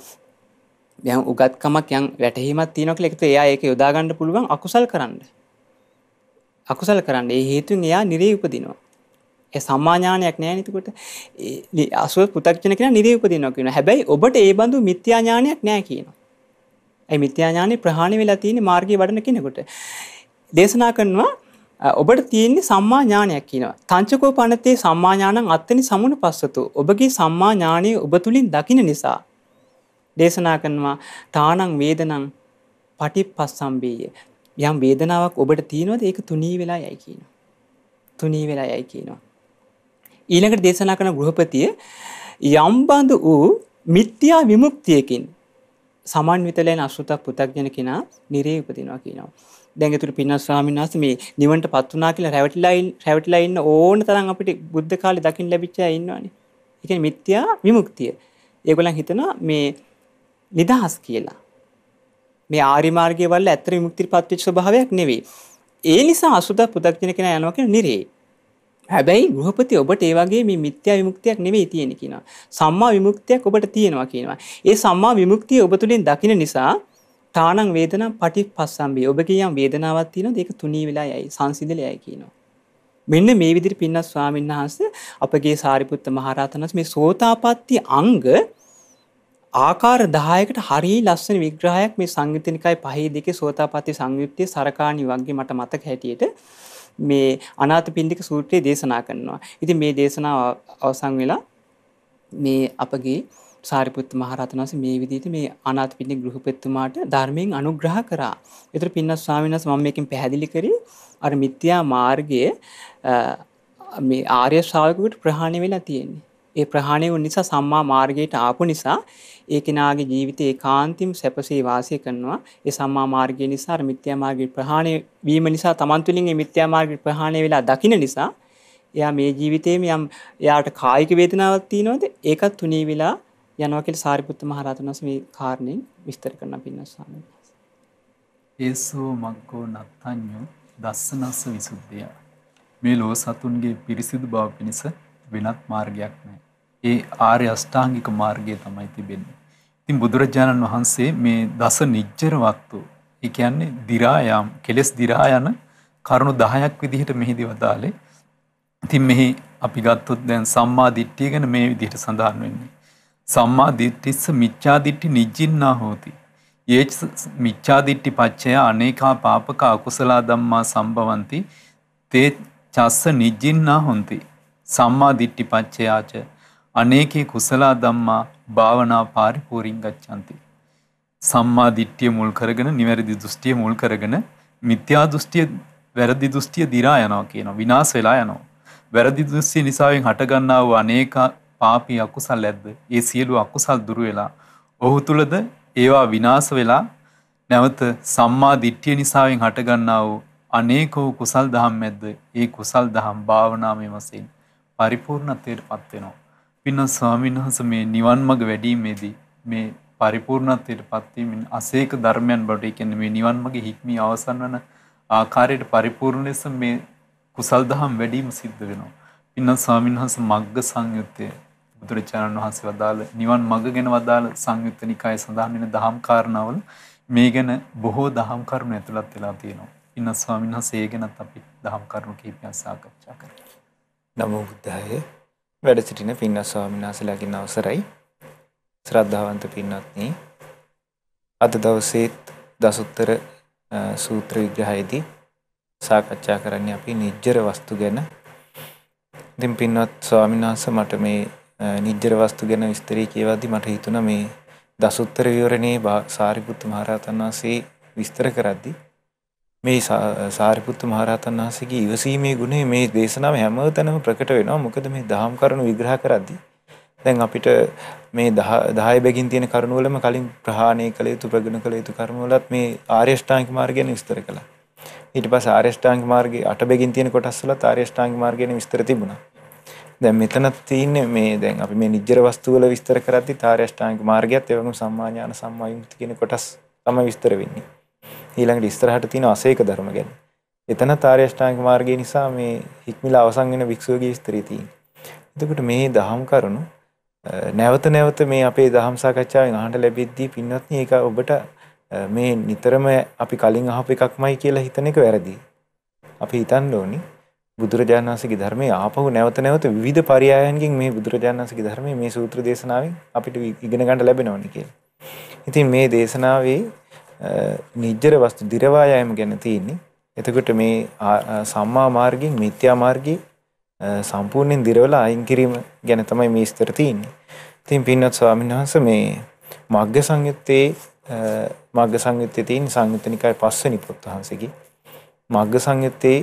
යම් උගත්කමක් යම් වැටහීමක් තියෙනවා කියලා ඒකත් එයා ඒක යොදා ගන්න පුළුවන් අකුසල් කරන්න. අකුසල් කරන්න. ඒ හේතුවෙන් එයා නිරේ උපදිනවා. ඒ සම්මාඥානයක් නෑ නේදකොට අසුව පු탁ජන කෙනා නිරේ උපදිනවා කියනවා. හැබැයි ඔබට ඒ බඳු මිත්‍යා ඥානයක් නෑ කියනවා. ඇයි මිත්‍යාඥානය ප්‍රහාණි වෙලා තියෙන මාර්ගය වඩන කෙනෙකුට. දේශනා කරනවා ඔබට තියෙන්නේ සම්මා ඥානයක් කියනවා. තංචකෝ පනතේ සම්මා ඥානං අත්තනි සමුණු පස්සතු. ඔබගේ සම්මා ඥානය ඔබ තුලින් දකින නිසා දේශනා කරනවා තානං වේදනං පටිපස්සම්බේය. යම් වේදනාවක් ඔබට තියෙනවද ඒක තුනී වෙලා යයි කියනවා. තුනී වෙලා යයි කියනවා. ඊළඟට දේශනා කරන ගෘහපතිය යම්බඳු වූ මිත්‍යා විමුක්තියකින් සමන්විතලයන් අසුතක් පුතක්ජන කෙනා නිරේ උපදිනවා කියනවා. දැන් ඒතුළු පින්නස් ස්වාමීන් වහන්සේ මේ නිවන්ට පත් වුණා කියලා රැවටිලා රැවටිලා ඉන්න ඕන තරම් අපිට බුද්ධ කාලේ දකින්න ලැබිච්ච අය ඉන්නවනේ. ඒ කියන්නේ මිත්‍යා විමුක්තිය. ඒගොල්ලන් හිතනවා මේ නිදහස් කියලා. මේ ආරි මාර්ගය වල ඇත්තට විමුක්තිපත් වෙච්ච ස්වභාවයක් නෙවෙයි. ඒ නිසා අසුත පුදක්ජන කෙනා යනවා කියන නිරේ. හැබැයි ගෘහපති ඔබට ඒ වගේ මේ මිත්‍යා විමුක්තියක් නෙවෙයි තියෙන කියනවා. සම්මා විමුක්තියක් ඔබට තියෙනවා කියනවා. ඒ සම්මා විමුක්තිය ඔබ තුලින් දකින නිසා තානං වේදනා පටිපස්සම්බේ ඔබගේ යම් වේදනාවක් තියෙනවද ඒක තුනී වෙලා යයි සංසිඳලා යයි කියනවා. මෙන්න මේ විදිහට පින්නස් ස්වාමීන් වහන්සේ අපගේ සාරිපුත්ත මහරහතන් මේ සෝතාපට්ටි අංග ආකාර 10කට හරිය ලස්සන විග්‍රහයක් මේ සංයුත්නිකයි පහේ දෙකේ සෝතාපට්ටි සංයුත්තේ සරකාණි වග්ගේ මට මතක හැටියට මේ අනාථපිණ්ඩික සූත්‍රය දේශනා කරනවා. ඉතින් මේ දේශනාව අවසන් වෙලා මේ අපගේ සාරිපුත් මහ රහතන් වහන්සේ මේ විදිහට මේ අනාථපිණ්ඩික ගෘහපතිතුමාට ධර්මයෙන් අනුග්‍රහ කරා. ඒතර පින්නස් ස්වාමීන් වහන්සේ මම මේකෙන් පැහැදිලි කරේ අර මිත්‍යා මාර්ගයේ මේ ආර්ය ශ්‍රාවකෙකුට ප්‍රහාණය වෙලා තියෙන්නේ. ඒ ප්‍රහාණය වූ නිසා සම්මා මාර්ගයට ආපු නිසා ඒ කෙනාගේ ජීවිතේ ඒකාන්තින් සැපසේ වාසය කරනවා. ඒ සම්මා මාර්ගය නිසා මිත්‍යා මාර්ගය ප්‍රහාණය වීම නිසා Taman තුලින් මේ මිත්‍යා මාර්ගය ප්‍රහාණය වෙලා දකින්න නිසා එයා මේ ජීවිතේම යම් එයාට කායික වේදනාවක් තියෙනවද? ඒකත් තුනී වෙලා යනවා කියලා සාරිපුත්ත මහ රහතන් වහන්සේ මේ කාරණෙන් විස්තර කරනවා පින්නස් ස්වාමීන් වහන්සේ. ඒසෝ මග්ගෝ නත්තඤ්ඤෝ දස්සනස්ස විසුද්ධිය. මේ ලෝ සතුන්ගේ පිරිසිදු බව පිණිස වෙනත් මාර්ගයක් නැහැ. ඒ ආර්ය අෂ්ටාංගික මාර්ගය තමයි තිබෙන්නේ. ඉතින් බුදුරජාණන් වහන්සේ මේ දස නිජ්ජර වක්තු ඒ කියන්නේ දි รา යම් කෙලස් දි รา යන කරුණු 10ක් විදිහට මෙහිදී වදාලේ. ඉතින් මෙහි අපි ගත්තොත් දැන් සම්මා දිට්ඨිය ගැන මේ විදිහට සඳහන් වෙන්නේ. සම්මා දිට්ඨිස්ස මිච්ඡා දිට්ඨි නිජ්ජින්නා හෝති. යේච මිච්ඡා දිට්ඨි පච්චය අනේකා පාපක අකුසලා ධම්මා සම්භවಂತಿ තේ චස්ස නිජ්ජින්නා හොಂತಿ. සම්මා දිට්ඨි පච්චයාච අනේකේ කුසලා ධම්මා භාවනා පාරිපූර්ණං ගච්ඡanti. සම්මා දිට්ඨිය මුල් කරගෙන නිවැරදි දෘෂ්ටිය මුල් කරගෙන මිත්‍යා දෘෂ්ටිය වැරදි දෘෂ්ටිය දිරා යනවා කියනවා විනාශ වෙලා යනවා. වැරදි දෘෂ්ටිය නිසාවෙන් හටගන්නා වූ අනේක පාපී අකුසල් ඇද්ද ඒ සියලු අකුසල් දුරු වෙලා ඔහු තුලද ඒවා විනාශ වෙලා නැවත සම්මා දිට්ඨිය නිසාවෙන් හටගන්නා වූ අනේක වූ කුසල් දහම් ඇද්ද ඒ කුසල් දහම් භාවනාමය වශයෙන් පරිපූර්ණත්වයටපත් වෙනවා. පින්න ස්වාමීන් වහන්සේ මේ නිවන් මඟ වැඩීමේදී මේ පරිපූර්ණත්වයට පත්වීමෙන් අසේක ධර්මයන් බවට ඒ කියන්නේ මේ නිවන් මඟේ හික්මී අවසන් වන ආකාරයට පරිපූර්ණ ලෙස මේ කුසල් දහම් වැඩිම සිද්ධ වෙනවා. පින්න ස්වාමීන් වහන්සේ මග්ග සංයුත්තේ බුදුරජාණන් වහන්සේ වදාළ නිවන් මඟ ගැන වදාළ සංයුත්ත නිකායේ සඳහන් වෙන දහම් කාරණාවල මේ ගැන බොහෝ දහම් කරුණු ඇතුළත් වෙලා තියෙනවා. පින්න ස්වාමීන් වහන්සේ ඒ ගැනත් අපි දහම් කරුණු කිහිපයක් සාකච්ඡා කරමු. නමෝ බුද්ධාය වැඩ සිටින පින්වත් ස්වාමිනාසලාගෙන් අවසරයි ශ්‍රද්ධාවන්ත පින්වත්නි අද දවසේත් දසුත්තර සූත්‍ර විග්‍රහයේදී සාකච්ඡා කරන්නේ අපි නිජ්ජර වස්තු ගැන. ඉතින් පින්වත් ස්වාමිනාස මට මේ නිජ්ජර වස්තු ගැන විස්තරي කියවද්දි මට හිතුණා මේ දසුත්තර විවරණේ සාරිපුත්තු මහරහතන් වහන්සේ විස්තර කරද්දී මේ සාරිපුත්තු මහරහතන් වහන්සේගේ ඉවසීමේ ගුණය මේ දේශනාව හැම තැනම ප්‍රකට වෙනවා. මොකද මේ දහම් කරුණු විග්‍රහ කරද්දී දැන් අපිට මේ 10 බැගින් තියෙන කරුණු වලම කලින් ප්‍රහාණය කළ යුතු ප්‍රගුණ කළ යුතු කරුණු වලත් මේ ආර්ය ශ්‍රාංගික මාර්ගය ගැන විස්තර කළා. ඊට පස්සේ ආර්ය ශ්‍රාංගික මාර්ගයේ 8 බැගින් තියෙන කොටස් වලත් ආර්ය ශ්‍රාංගික මාර්ගය ගැන විස්තර තිබුණා. දැන් මෙතනත් තියෙන්නේ මේ දැන් අපි මේ නිජ්ජර වස්තු වල විස්තර කරද්දී ආර්ය ශ්‍රාංගික මාර්ගයත් ඒ වගේම සම්මා ඥාන සම්මා විමුක්ති කියන කොටස් තමයි විස්තර වෙන්නේ. ඊළඟට ඉස්සරහට තියෙන අසේක ධර්ම ගැන. එතන තාර්යෂ්ඨාංග මාර්ගය නිසා මේ හික්මිලා අවසන් වෙන වික්ෂුවගේ විස්තරය තියෙනවා. එතකොට මේ දහම් කරුණු නැවත නැවත මේ අපේ දහම් සාකච්ඡාවෙන් අහන්න ලැබෙද්දී පින්වත්නි ඒක ඔබට මේ නිතරම අපි කලින් අහපු එකක්මයි කියලා හිතන එක වැරදි. අපි හිතන්න ඕනි බුදුරජාණන් වහන්සේගේ ධර්මයේ ආපහු නැවත නැවත විවිධ පරයයන්ගෙන් මේ බුදුරජාණන් වහන්සේගේ ධර්මයේ මේ සූත්‍ර දේශනාවෙන් අපිට ඉගෙන ගන්න ලැබෙනවනේ කියලා. ඉතින් මේ දේශනාවේ නිජ්ජර වස්තු දිරවා යාම ගැන තියෙන්නේ. එතකොට මේ සම්මා මාර්ගයෙන් මිත්‍යා මාර්ගයේ සම්පූර්ණයෙන් දිරවලා අයින් කිරීම ගැන තමයි මේ විස්තර තියෙන්නේ. ඉතින් පින්වත් ස්වාමීන් වහන්සේ මේ මග්ග සංයුත්තේ මග්ග සංයුත්තේ තියෙන සංයුත්තනිකායේ පස්වෙනි පොත් වහන්සේගේ මග්ග සංයුත්තේ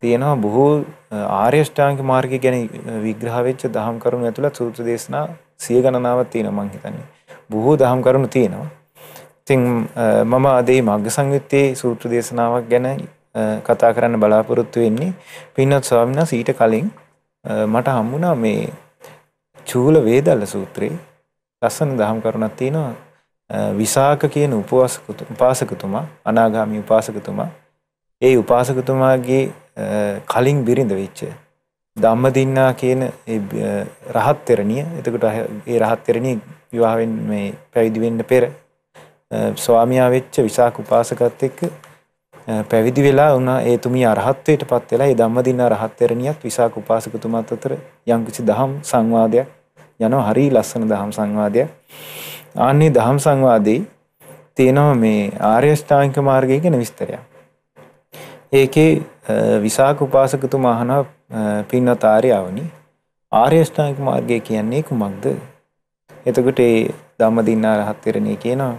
තියෙනවා බොහෝ ආර්ය ශ්‍රාංග මාර්ගය ගැන විග්‍රහ වෙච්ච දහම් කරුණු ඇතුළත් සූත්‍ර දේශනා සිය ගණනාවක් තියෙනවා මම හිතන්නේ. බොහෝ දහම් කරුණු තියෙනවා. ඉතින් මම අද මේ මග්ගසංයුත්තේ සූත්‍ර දේශනාවක් ගැන කතා කරන්න බලාපොරොත්තු වෙන්නේ පින්වත් ස්වාමීන් වහන්සේ ඊට කලින් මට හම්බුණා මේ චූල වේදල්ල සූත්‍රයේ ලස්සන දහම් කරුණක් තියෙනවා විසාක කියන උපාසකතුමා අනාගාමි උපාසකතුමා ඒ උපාසකතුමාගේ කලින් බිරිඳ වෙච්ච ධම්මදින්නා කියන රහත් තෙරණිය එතකොට ඒ රහත් තෙරණිය විවාහ වෙන්න මේ පැවිදි වෙන්න පෙර ස්වාමියා වෙච්ච විසාක උපාසකත් එක්ක පැවිදි වෙලා වුණා ඒතුමිය අරහත්ත්වයට පත් වෙලා ඒ ධම්මදින රහත්තරණියත් විසාක උපාසකතුමත් අතර යම්කිසි දහම් සංවාදයක් යනවා හරි ලස්සන දහම් සංවාදයක්. ආන්නේ දහම් සංවාදේ තියෙනවා මේ ආර්ය ශ්‍රාංක මාර්ගය ගැන විස්තරයක්. ඒකේ විසාක උපාසකතුමා අහනවා පින්වත් ආර්යවනි ආර්ය ශ්‍රාංක මාර්ගය කියන්නේ කුමක්ද? එතකොට ඒ ධම්මදින්නා රහත් වෙරණේ කියනවා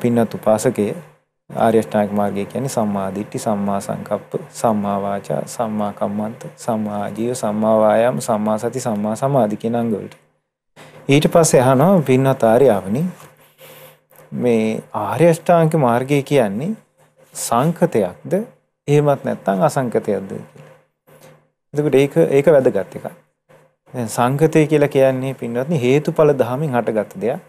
පින්වත් උපාසකය ආර්ය අෂ්ටාංගික මාර්ගය කියන්නේ සම්මා දිට්ඨි, සම්මා සංකප්ප, සම්මා වාචා, සම්මා කම්මන්ත, සම්මා ආජීව, සම්මා වායාම, සම්මා සති, සම්මා සමාධි කියන අංග වලට. ඊට පස්සේ අහනවා පින්වත් ආර්යවනි මේ ආර්ය අෂ්ටාංගික මාර්ගය කියන්නේ සංකතයක්ද එහෙමත් නැත්නම් අසංකතයක්ද කියලා. එතකොට ඒක ඒක වැදගත් එකක්. දැන් සංකතය කියලා කියන්නේ පින්වත්නි හේතුඵල ධහමින් හටගත් දෙයක්.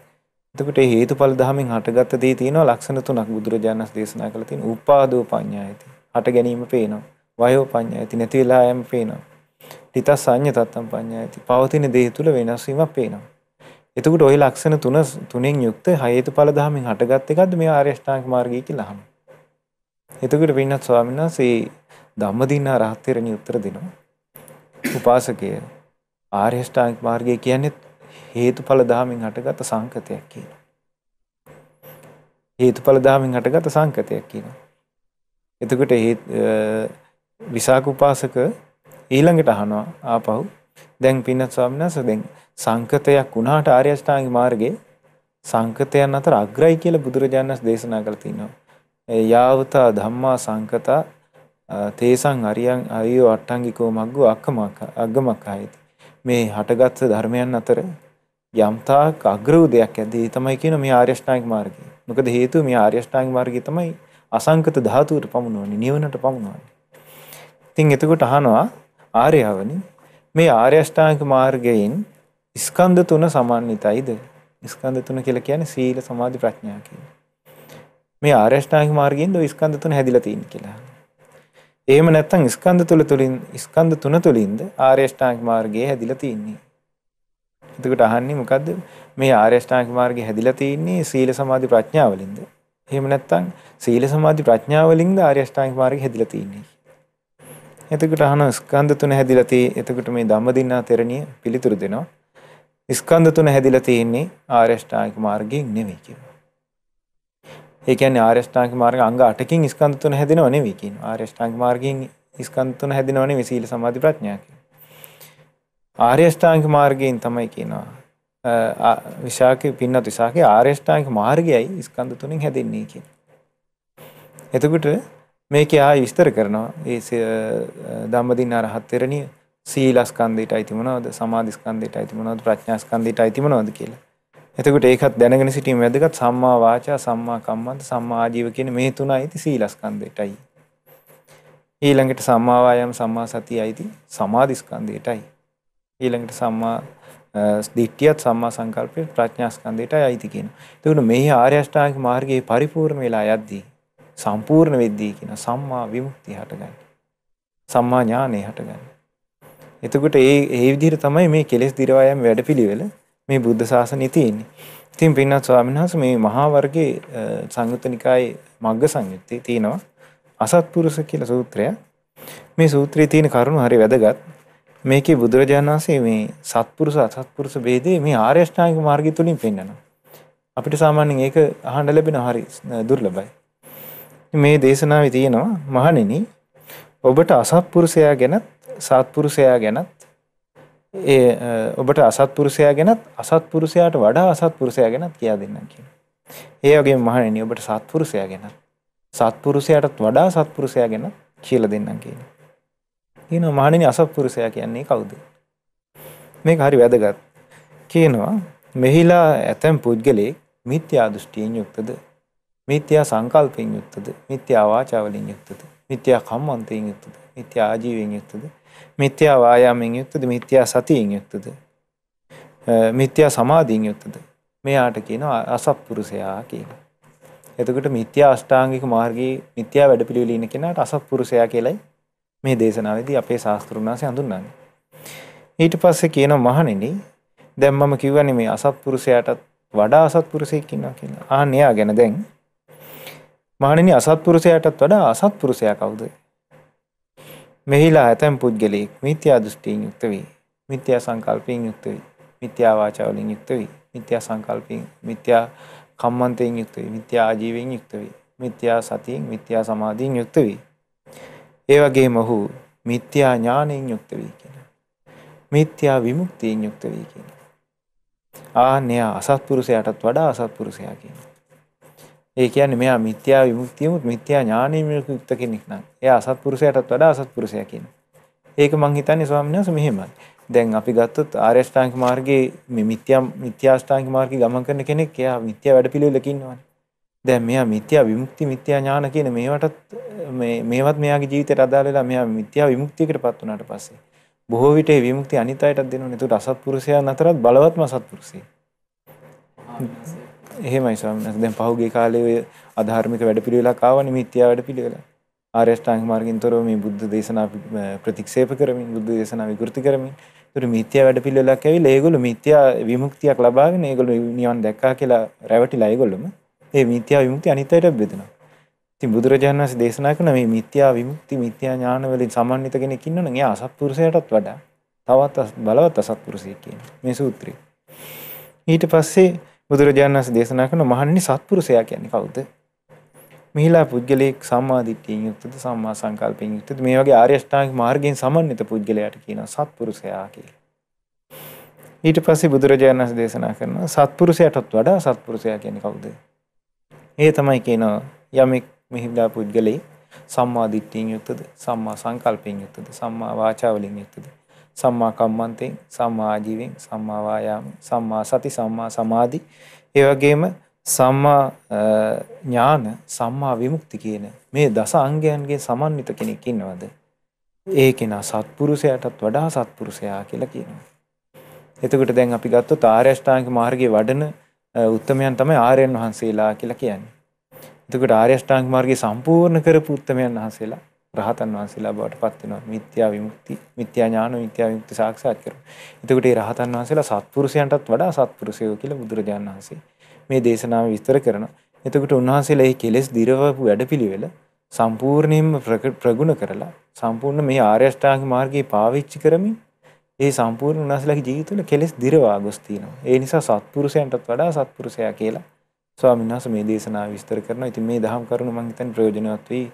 එතකොට හේතුඵල ධමෙන් හටගත්ත දේ තියෙනවා ලක්ෂණ තුනක් බුදුරජාණන් දේශනා කළා තියෙන උපාදෝ පඤ්ඤායති. හට ගැනීම පේනවා. වයෝ පඤ්ඤායති නැති වෙලා යෑම පේනවා. තිත සංඤ තත්තම් පඤ්ඤායති. පවතින දේ තුල වෙනස් වීමක් පේනවා. එතකොට ওই ලක්ෂණ තුන තුනෙන් යුක්ත හේතුඵල ධමෙන් හටගත් එකක්ද මේ ආර්ය අෂ්ටාංගික මාර්ගය කියලා අහනවා. එතකොට පින්නත් ස්වාමීන් වහන්සේ ධම්මදින්න රහතෙරණි උත්තර දෙනවා. උපාසකය ආර්ය අෂ්ටාංගික මාර්ගය කියන්නේ හේතුඵල ධාමෙන් හටගත් සංකතයක් කියනවා. හේතුඵල ධාමෙන් හටගත් සංකතයක් කියනවා. එතකොට විසාක උපාසක ඊළඟට අහනවා ආපහු දැන් පින්නත් ස්වාමීන් වහන්සේ දැන් සංකතයක් වුණාට ආර්ය අෂ්ටාංගික මාර්ගයේ සංකතයන් අතර අග්‍රයි කියලා බුදුරජාණන් වහන්සේ දේශනා කරලා තිනවා. යාවතා ධම්මා සංකතා තේසං අරියං අයෝ අට්ටංගිකෝ මග්ගෝ අක්කමක අග්ගමකයිති. මේ හටගත් ධර්මයන් අතර යම්තාක් අග්‍රවදයක් ඇද්දී තමයි කියන මේ ආර්ය අෂ්ටාංගික මාර්ගය. මොකද හේතුව මේ ආර්ය අෂ්ටාංගික මාර්ගය තමයි අසංකත ධාතුවට පමුණවන්නේ නිවනට පමුණවන්නේ. ඉතින් එතකොට අහනවා ආර්යවනි මේ ආර්ය අෂ්ටාංගික මාර්ගයෙන් ස්කන්ධ තුන සමන්විතයිද? ස්කන්ධ තුන කියලා කියන්නේ සීල සමාධි ප්‍රඥා කියන. මේ ආර්ය අෂ්ටාංගික මාර්ගයෙන් දෝ ස්කන්ධ තුන හැදිලා තියෙන කියලා. එහෙම නැත්නම් ස්කන්ධ තුල තුලින් ස්කන්ධ තුන තුලින්ද ආර්ය අෂ්ටාංගික මාර්ගය හැදිලා තියෙන්නේ. එතකොට අහන්නේ මොකද්ද මේ ආර්ය අෂ්ටාංගික මාර්ගය හැදිලා තියෙන්නේ සීල සමාධි ප්‍රඥා වලින්ද? එහෙම නැත්නම් සීල සමාධි ප්‍රඥා වලින්ද ආර්ය අෂ්ටාංගික මාර්ගය හැදිලා තියෙන්නේ? එතකොට අහන ස්කන්ධ තුන හැදිලා තියෙ. එතකොට මේ ධම්මදින්නා තෙරණිය පිළිතුරු දෙනවා. ස්කන්ධ තුන හැදිලා තියෙන්නේ ආර්ය අෂ්ටාංගික මාර්ගයෙන් නෙවෙයි කියලා. ඒ කියන්නේ ආර්ය අෂ්ටාංගික මාර්ග අංග 8කින් ස්කන්ධ තුන හැදෙනව නෙවෙයි කියනවා. ආර්ය අෂ්ටාංගික මාර්ගයෙන් ස්කන්ධ තුන හැදෙනව නෙවෙයි සීල සමාධි ප්‍රඥා කියනවා. ආර්යෂ්ඨාංග මාර්ගයෙන් තමයි කියනවා විශාකේ පින්නත් විශාකේ ආර්යෂ්ඨාංග මාර්ගයයි ස්කන්ධ තුනෙන් හැදෙන්නේ කියන. එතකොට මේකේ ආය විස්තර කරනවා ඒ ධම්මදින අරහත් ත්‍රිණිය සීලස්කන්ධයට අයිති මොනවද සමාධිස්කන්ධයට අයිති මොනවද ප්‍රඥාස්කන්ධයට අයිති මොනවද කියලා. එතකොට ඒකත් දැනගෙන සිටීම වැදගත් සම්මා වාචා සම්මා කම්මන්ත සම්මා ආජීව කියන මේ තුන අයිති සීලස්කන්ධයටයි. ඊළඟට සම්මා වායාම සම්මා සතිය අයිති සමාධිස්කන්ධයටයි. ඊළඟට සම්මා දිට්ඨියත් සම්මා සංකල්පය ප්‍රඥා ස්කන්ධයටයි අයිති කියනවා. එතකොට මේ ආර්ය අෂ්ටාංගික මාර්ගයේ පරිපූර්ණ වෙලා යද්දී සම්පූර්ණ වෙද්දී කියන සම්මා විමුක්තිය හටගන්නේ. සම්මා ඥානය හටගන්නේ. එතකොට ඒ ඒ විදිහට තමයි මේ කෙලෙස් දිරවා යම් වැඩපිළිවෙල මේ බුද්ධ ශාසනයේ තියෙන්නේ. ඉතින් පින්වත් ස්වාමීන් වහන්සේ මේ මහා වර්ගයේ සංයුත්ත නිකායේ මග්ග සංයුත්තේ තියෙනවා අසත්පුරුෂ කියලා සූත්‍රය. මේ සූත්‍රයේ තියෙන කරුණු හරි වැදගත්. මේකේ බුදුරජාණන් වහන්සේ මේ සත්පුරුෂ අසත්පුරුෂ ભેදේ මේ ආර්ය අෂ්ටාංගික මාර්ගය තුලින් පෙන්වනවා. අපිට සාමාන්‍යයෙන් ඒක අහන්න ලැබෙන හරි දුර්ලභයි. මේ දේශනාවේ තියෙනවා මහණෙනි ඔබට අසත්පුරුෂයා ගැනත් සත්පුරුෂයා ගැනත් ඒ ඔබට අසත්පුරුෂයා ගැනත් අසත්පුරුෂයාට වඩා අසත්පුරුෂයා ගැනත් කියා දෙන්නම් කියනවා. ඒ වගේම මහණෙනි ඔබට සත්පුරුෂයා ගැනත් සත්පුරුෂයාටත් වඩා සත්පුරුෂයා ගැන කියලා දෙන්නම් කියනවා. කියනවා මහණෙනි අසත්පුරුෂයා කියන්නේ කවුද? මේක හරි වැදගත්. කියනවා මෙහිලා ඇතැම් පුද්ගලෙක් මිත්‍යා දෘෂ්ටියෙන් යුක්තද? මිත්‍යා සංකල්පයෙන් යුක්තද? මිත්‍යා වාචාවලින් යුක්තද? මිත්‍යා කම්මන්තයෙන් යුක්තද? මිත්‍යා ආජීවයෙන් යුක්තද? මිත්‍යා වායාමයෙන් යුක්තද? මිත්‍යා සතියෙන් යුක්තද? මිත්‍යා සමාධියෙන් යුක්තද? මෙයාට කියනවා අසත්පුරුෂයා කියලා. එතකොට මිත්‍යා අෂ්ටාංගික මාර්ගයේ මිත්‍යා වැඩපිළිවෙල ඉන්න කෙනාට අසත්පුරුෂයා කියලායි මේ දේශනාවේදී අපේ ශාස්ත්‍රුන් වහන්සේ හඳුන්වන්නේ. ඊට පස්සේ කියන මහණෙනි දැන් මම කියවනේ මේ අසත්පුරුෂයාටත් වඩා අසත්පුරුෂයෙක් ඉන්නවා කියලා. ආන්න එයා ගැන දැන් මහණෙනි අසත්පුරුෂයාටත් වඩා අසත්පුරුෂයා කවුද? මෙහිලා ඇතැම් පුද්ගලයෙක් මිත්‍යා දෘෂ්ටියෙන් යුක්ත වේ. මිත්‍යා සංකල්පයෙන් යුක්ත වේ. මිත්‍යා වාචාවලින් යුක්ත වේ. මිත්‍යා සංකල්පයෙන් මිත්‍යා කම්මන්තයෙන් යුක්ත වේ. මිත්‍යා ආජීවයෙන් යුක්ත වේ. මිත්‍යා සතියෙන් මිත්‍යා සමාධියෙන් යුක්ත වේ. ඒ වගේම ඔහු මිත්‍යා ඥාණයෙන් යුක්ත වෙයි කියනවා. මිත්‍යා විමුක්තියෙන් යුක්ත වෙයි කියනවා. ආන්‍ය අසත්පුරුෂයාටත් වඩා අසත්පුරුෂයා කියනවා. ඒ කියන්නේ මෙයා මිත්‍යා විමුක්තියමුත් මිත්‍යා ඥාණයෙන් යුක්ත කෙනෙක් නම් එයා අසත්පුරුෂයාටත් වඩා අසත්පුරුෂයා කියනවා. ඒක මං හිතන්නේ ස්වාමීන් වහන්සේ මෙහෙමයි. දැන් අපි ගත්තොත් ආර්ය ශ්‍රාංග මාර්ගයේ මේ මිත්‍යා මිත්‍යා ශ්‍රාංග මාර්ගයේ ගමන් කරන කෙනෙක් එයා මිත්‍යා වැඩපිළිවෙලක ඉන්නවනේ. දැන් මෙයා මිත්‍යා විමුක්ති මිත්‍යා ඥාන කියන මේවටත් මේ මේවත් මෙයාගේ ජීවිතයට අදාළ වෙලා මෙයා මිත්‍යා විමුක්තියකටපත් වුණාට පස්සේ බොහෝ විට ඒ විමුක්තිය අනිත් අයටත් දෙනවනේ. ඒකට අසත්පුරුෂයන් අතරත් බලවත්ම අසත්පුරුෂයෙක්. එහෙමයි ස්වාමීන් වහන්සේ. දැන් පහුගිය කාලේ ඔය අධාර්මික වැඩපිළිවෙලක් ආවනේ මිත්‍යා වැඩපිළිවෙල. ආර්ය අෂ්ටාංග මාර්ගයෙන් තොරව මේ බුද්ධ දේශනා ප්‍රතික්ෂේප කරමින් බුද්ධ දේශනා විකෘති කරමින් ඒතර මිත්‍යා වැඩපිළිවෙලක් ඇවිල්ලා ඒගොල්ලෝ මිත්‍යා විමුක්තියක් ලබාගෙන ඒගොල්ලෝ නිවන් දැක්කා කියලා රැවටිලා ඒගොල්ලොම ඒ මිත්‍යා විමුක්තිය අනිත්‍යයට බෙදෙනවා. ඉතින් බුදුරජාණන් වහන්සේ දේශනා කරන මේ මිත්‍යා විමුක්ති මිත්‍යා ඥාන වලින් සමන්විත කෙනෙක් ඉන්නවනම් එයා අසත්පුරුෂයටත් වඩා තවත් බලවත් අසත්පුරුෂයෙක් කියන මේ සූත්‍රය. ඊට පස්සේ බුදුරජාණන් වහන්සේ දේශනා කරන මහන්නේ සත්පුරුෂයා කියන්නේ කවුද? මිහිලා පුද්ගලයෙක් සම්මා දිට්ඨියෙන් යුක්තද සම්මා සංකල්පයෙන් යුක්තද මේ වගේ ආර්ය අෂ්ටාංගික මාර්ගයෙන් සමන්විත පුද්ගලයාට කියනවා සත්පුරුෂයා කියලා. ඊට පස්සේ බුදුරජාණන් වහන්සේ දේශනා කරනවා සත්පුරුෂයාටත් වඩා සත්පුරුෂයා කියන්නේ කවුද? ඒ තමයි කියනවා යමෙක් මෙහිලා පුද්ගලෙයි සම්මා දිට්ඨියෙන් යුක්තද සම්මා සංකල්පයෙන් යුක්තද සම්මා වාචාවලින් යුක්තද සම්මා කම්මන්තෙන් සම්මා ආජීවෙන් සම්මා වායාම සම්මා සති සම්මා සමාධි ඒ වගේම සම්මා ඥාන සම්මා විමුක්ති කියන මේ දස අංගයන්ගේ සමන්විත කෙනෙක් ඉන්නවද ඒ කෙනා සත්පුරුෂයාටත් වඩා සත්පුරුෂයා කියලා කියනවා එතකොට දැන් අපි ගත්තොත් ආර්ය අෂ්ටාංගික මාර්ගයේ වඩන උත්තමයන් තමයි ආර්යයන් වහන්සේලා කියලා කියන්නේ. එතකොට ආර්ය අෂ්ටාංග මාර්ගය සම්පූර්ණ කරපු උත්තමයන් වහන්සේලා රහතන් වහන්සේලා බවට පත් වෙනවා. මිත්‍යා විමුක්ති, මිත්‍යා ඥාන, මිත්‍යා විමුක්ති සාක්ෂාත් කරනවා. එතකොට මේ රහතන් වහන්සේලා සත්පුරුෂයන්ටත් වඩා සත්පුරුෂයෝ කියලා බුදුරජාණන් වහන්සේ මේ දේශනාව විස්තර කරනවා. එතකොට උන්වහන්සේලා මේ කෙලෙස් දිරවපු වැඩපිළිවෙල සම්පූර්ණයෙන්ම ප්‍රගුණ කරලා සම්පූර්ණ මේ ආර්ය අෂ්ටාංග මාර්ගය පාවිච්චි කරමින් ඒ සම්පූර්ණ උන්වහන්සේලාගේ ජීවිතවල කෙලෙස් දිරවා ගොස් තියෙනවා. ඒ නිසා සත්පුරුෂයන්ටත් වඩා සත්පුරුෂයා කියලා ස්වාමීන් වහන්සේ මේ දේශනාව විස්තර කරනවා. ඉතින් මේ දහම් කරුණු මම හිතන්නේ ප්‍රයෝජනවත් වෙයි.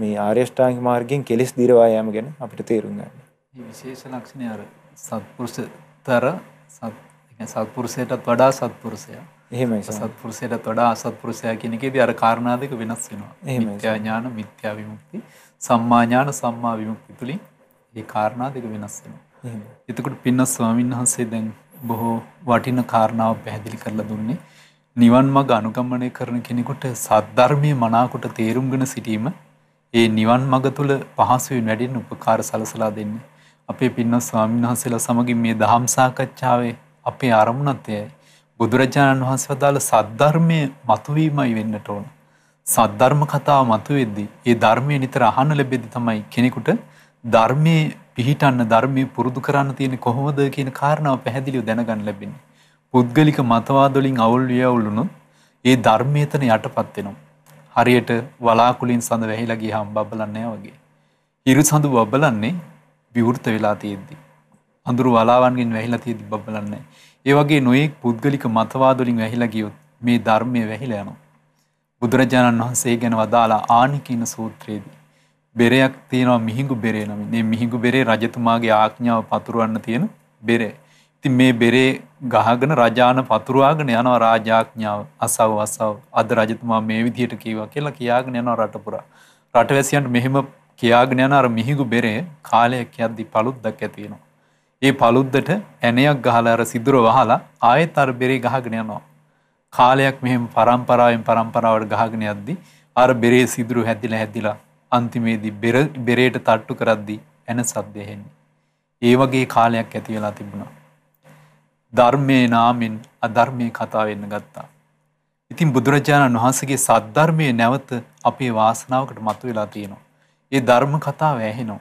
මේ ආර්ය ශ්‍රාංගික මාර්ගයෙන් කෙලෙස් දිරවා යාම ගැන අපිට තේරුම් ගන්න. මේ විශේෂ ලක්ෂණය අර සත්පුරුෂතර සත්පුරුෂයටත් වඩා සත්පුරුෂයා. එහෙමයි සත්පුරුෂයටත් වඩා අසත්පුරුෂයා කියන එකේදී අර කාරණා දෙක වෙනස් වෙනවා. මිත්‍යා ඥාන, මිත්‍යා විමුක්ති, සම්මා ඥාන, සම්මා විමුක්ති තුලින් මේ කාරණා දෙක වෙනස් වෙනවා. එතකොට පින්න ස්වාමීන් වහන්සේ දැන් බොහෝ වටින කාරණාව පැහැදිලි කරලා දුන්නේ. නිවන් මඟ අනුගමනය කරන කෙනෙකුට සද්ධර්මයේ මනාකොට තේරුම්ගෙන සිටීම ඒ නිවන් මඟ තුල පහසුවෙන් වැඩෙන්න උපකාර සලසලා දෙන්නේ. අපේ පින්වත් ස්වාමීන් වහන්සේලා සමගින් මේ දහම් සාකච්ඡාවේ අපේ අරමුණත් එයයි. බුදුරජාණන් වහන්සේ වදාළ සද්ධර්මයේ මතුවීමයි වෙන්නට ඕන. සද්ධර්ම කතාව මතුවෙද්දී ඒ ධර්මයේ නිතර අහන්න ලැබෙද්දී තමයි කෙනෙකුට ධර්මයේ පිහිටන්න ධර්මයේ පුරුදු කරන්න තියෙන්නේ කොහොමද කියන කාරණාව පැහැදිලිව දැනගන්න ලැබෙන්නේ. පුද්ගලික මතවාද වලින් අවුල් වියවුලුනොත් ඒ ධර්මයේ තන යටපත් වෙනවා. හරියට වලාකුලින් සඳ වැහිලා ගියාම බබලන්නේ වගේ. ඉරු සඳු බබලන්නේ විවෘත වෙලා තියෙද්දි. අඳුරු වලාවන්ගෙන් වැහිලා තියෙද්දි බබලන්නේ. ඒ වගේ නොයෙක් පුද්ගලික මතවාද වලින් වැහිලා ගියොත් මේ ධර්මයේ වැහිලා යනවා. බුදුරජාණන් වහන්සේ ගැන වදාලා ආනි කියන සූත්‍රයේදී බෙරයක් තියෙනවා මිහිඟු බෙරේ නමින්. මේ මිහිඟු බෙරේ රජතුමාගේ ආඥාව පතුරවන්න තියෙන බෙරේ. ඉතින් මේ බෙරේ ගහගෙන රජාන පතුරවාගෙන යනවා රාජාඥාව අසව අසව අද රජතුමා මේ විදිහට කීවා කියලා කියාගෙන යනවා රට පුරා. රටවැසියන්ට මෙහෙම කියාගෙන යන අර මිහිඟු බෙරේ කාලයක් යද්දී පළුද්දක් ඇති වෙනවා. ඒ පළුද්දට ඇණයක් ගහලා අර සිදුර වහලා ආයෙත් අර බෙරේ ගහගෙන යනවා. කාලයක් මෙහෙම පරම්පරාවෙන් පරම්පරාවට ගහගෙන යද්දී අර බෙරේ සිදුරු හැදිලා හැදිලා අන්තිමේදී බෙරේට තට්ටු කරද්දි ඇන සද්දයහෙන්නේ. ඒ වගේ කාලයක් ඇති වෙලා තිබුණා. ධර්මය නාමෙන් අධර්මය කතාවෙන්න ගත්තා. ඉතින් බුදුරජාණන් වහන්සගේ සද්ධර්මය නැවත අපේ වාසනාවකට මතු වෙලා තියෙනවා. ඒ ධර්ම කතා වැහෙනෝ.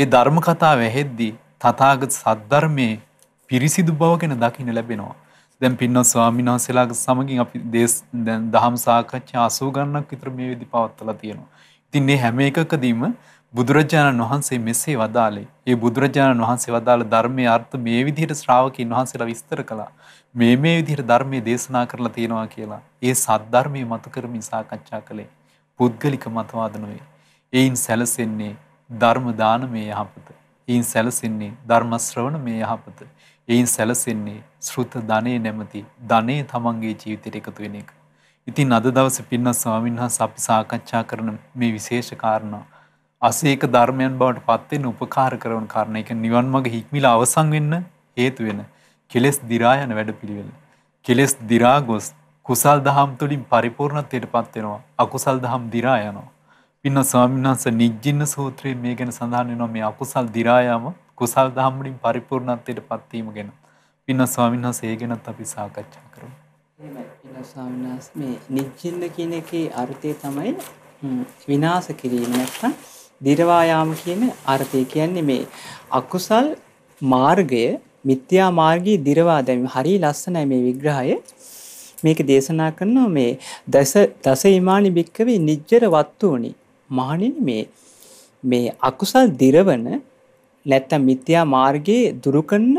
ඒ ධර්ම කතා වැහෙද්දී තතාගත් සද්ධර්මයේ පිරිසිදු බව ගැන දකින්න ලැබෙනවා. දැන් පින්නොත් ස්වාමීන් වහන්සේලාගේ සමගින් අපි දේශ දැන් දහම් සාකච්ඡා 80 ගණනක් විතර මේ විදි පවත්වලා තියෙනවා. තින් ඒ හැම එකකදීම බුදුරජාණන් වහන්සේ මෙසේ වදාළේ. ඒ බුදුරජාණන් වහන්සේ වදාළ ධර්මයේ අර්ථ මේ විදිහට ශ්‍රාවකයන් වහන්සේලා විස්තර කළා. මේ මේ විදිහට ධර්මයේ දේශනා කරලා තියෙනවා කියලා. ඒ සද්ධර්මයේ මතු කරමින් සාකච්ඡා කළේ. පුද්ගලික මතවාද නොවේ. ඒයින් සැලසෙන්නේ ධර්ම දානමේ යහපත. ඒයින් සැලසෙන්නේ ධර්ම ශ්‍රවණමේ යහපත. එයින් සැලසෙන්නේ ශෘත ධනේ නැමති ධනේ තමන්ගේ ජීවිතයට එකතු වෙන එක. ඉතින් අද දවසේ පින්නස් ස්වාමීන් වහන්සේ අපි සාකච්ඡා කරන මේ විශේෂ කාරණා අසේක ධර්මයන් බවට පත් වෙන්න උපකාර කරන කාරණා. ඒ කියන්නේ නිවන් මඟ හික්මිලා අවසන් වෙන්න හේතු වෙන කෙලෙස් දි รา යන වැඩපිළිවෙල. කෙලෙස් දි รา ගොස් කුසල් දහම් තුලින් පරිපූර්ණත්වයටපත් වෙනවා. අකුසල් දහම් දි รา යනවා. පින්නස් ස්වාමීන් වහන්සේ නිජ්ජින්න සූත්‍රයේ මේ ගැන සඳහන් වෙනවා මේ අකුසල් දි รา යාම කුසල් දහම් වලින් පරිපූර්ණත්වයටපත් වීම ගැන. පින්නස් ස්වාමීන් වහන්සේ ඒ ගැනත් අපි සාකච්ඡා කරමු. එහෙමයි. එහෙනම් ස්වාමිනාස් මේ නිජ්ජින්න කියන එකේ අර්ථය තමයි විනාශ කිරීම නැත්නම් දිරවා යාම කියන අර්ථය කියන්නේ මේ අකුසල් මාර්ගය මිත්‍යා මාර්ගයේ දිරවා දැමීම. හරි ලස්සනයි මේ විග්‍රහය. මේක දේශනා කරනවා මේ දස දස ඊමානි බික්කවේ නිජ්ජර වත්තුණි. මහණෙනි මේ මේ අකුසල් දිරවන නැත්තම් මිත්‍යා මාර්ගයේ දුරු කරන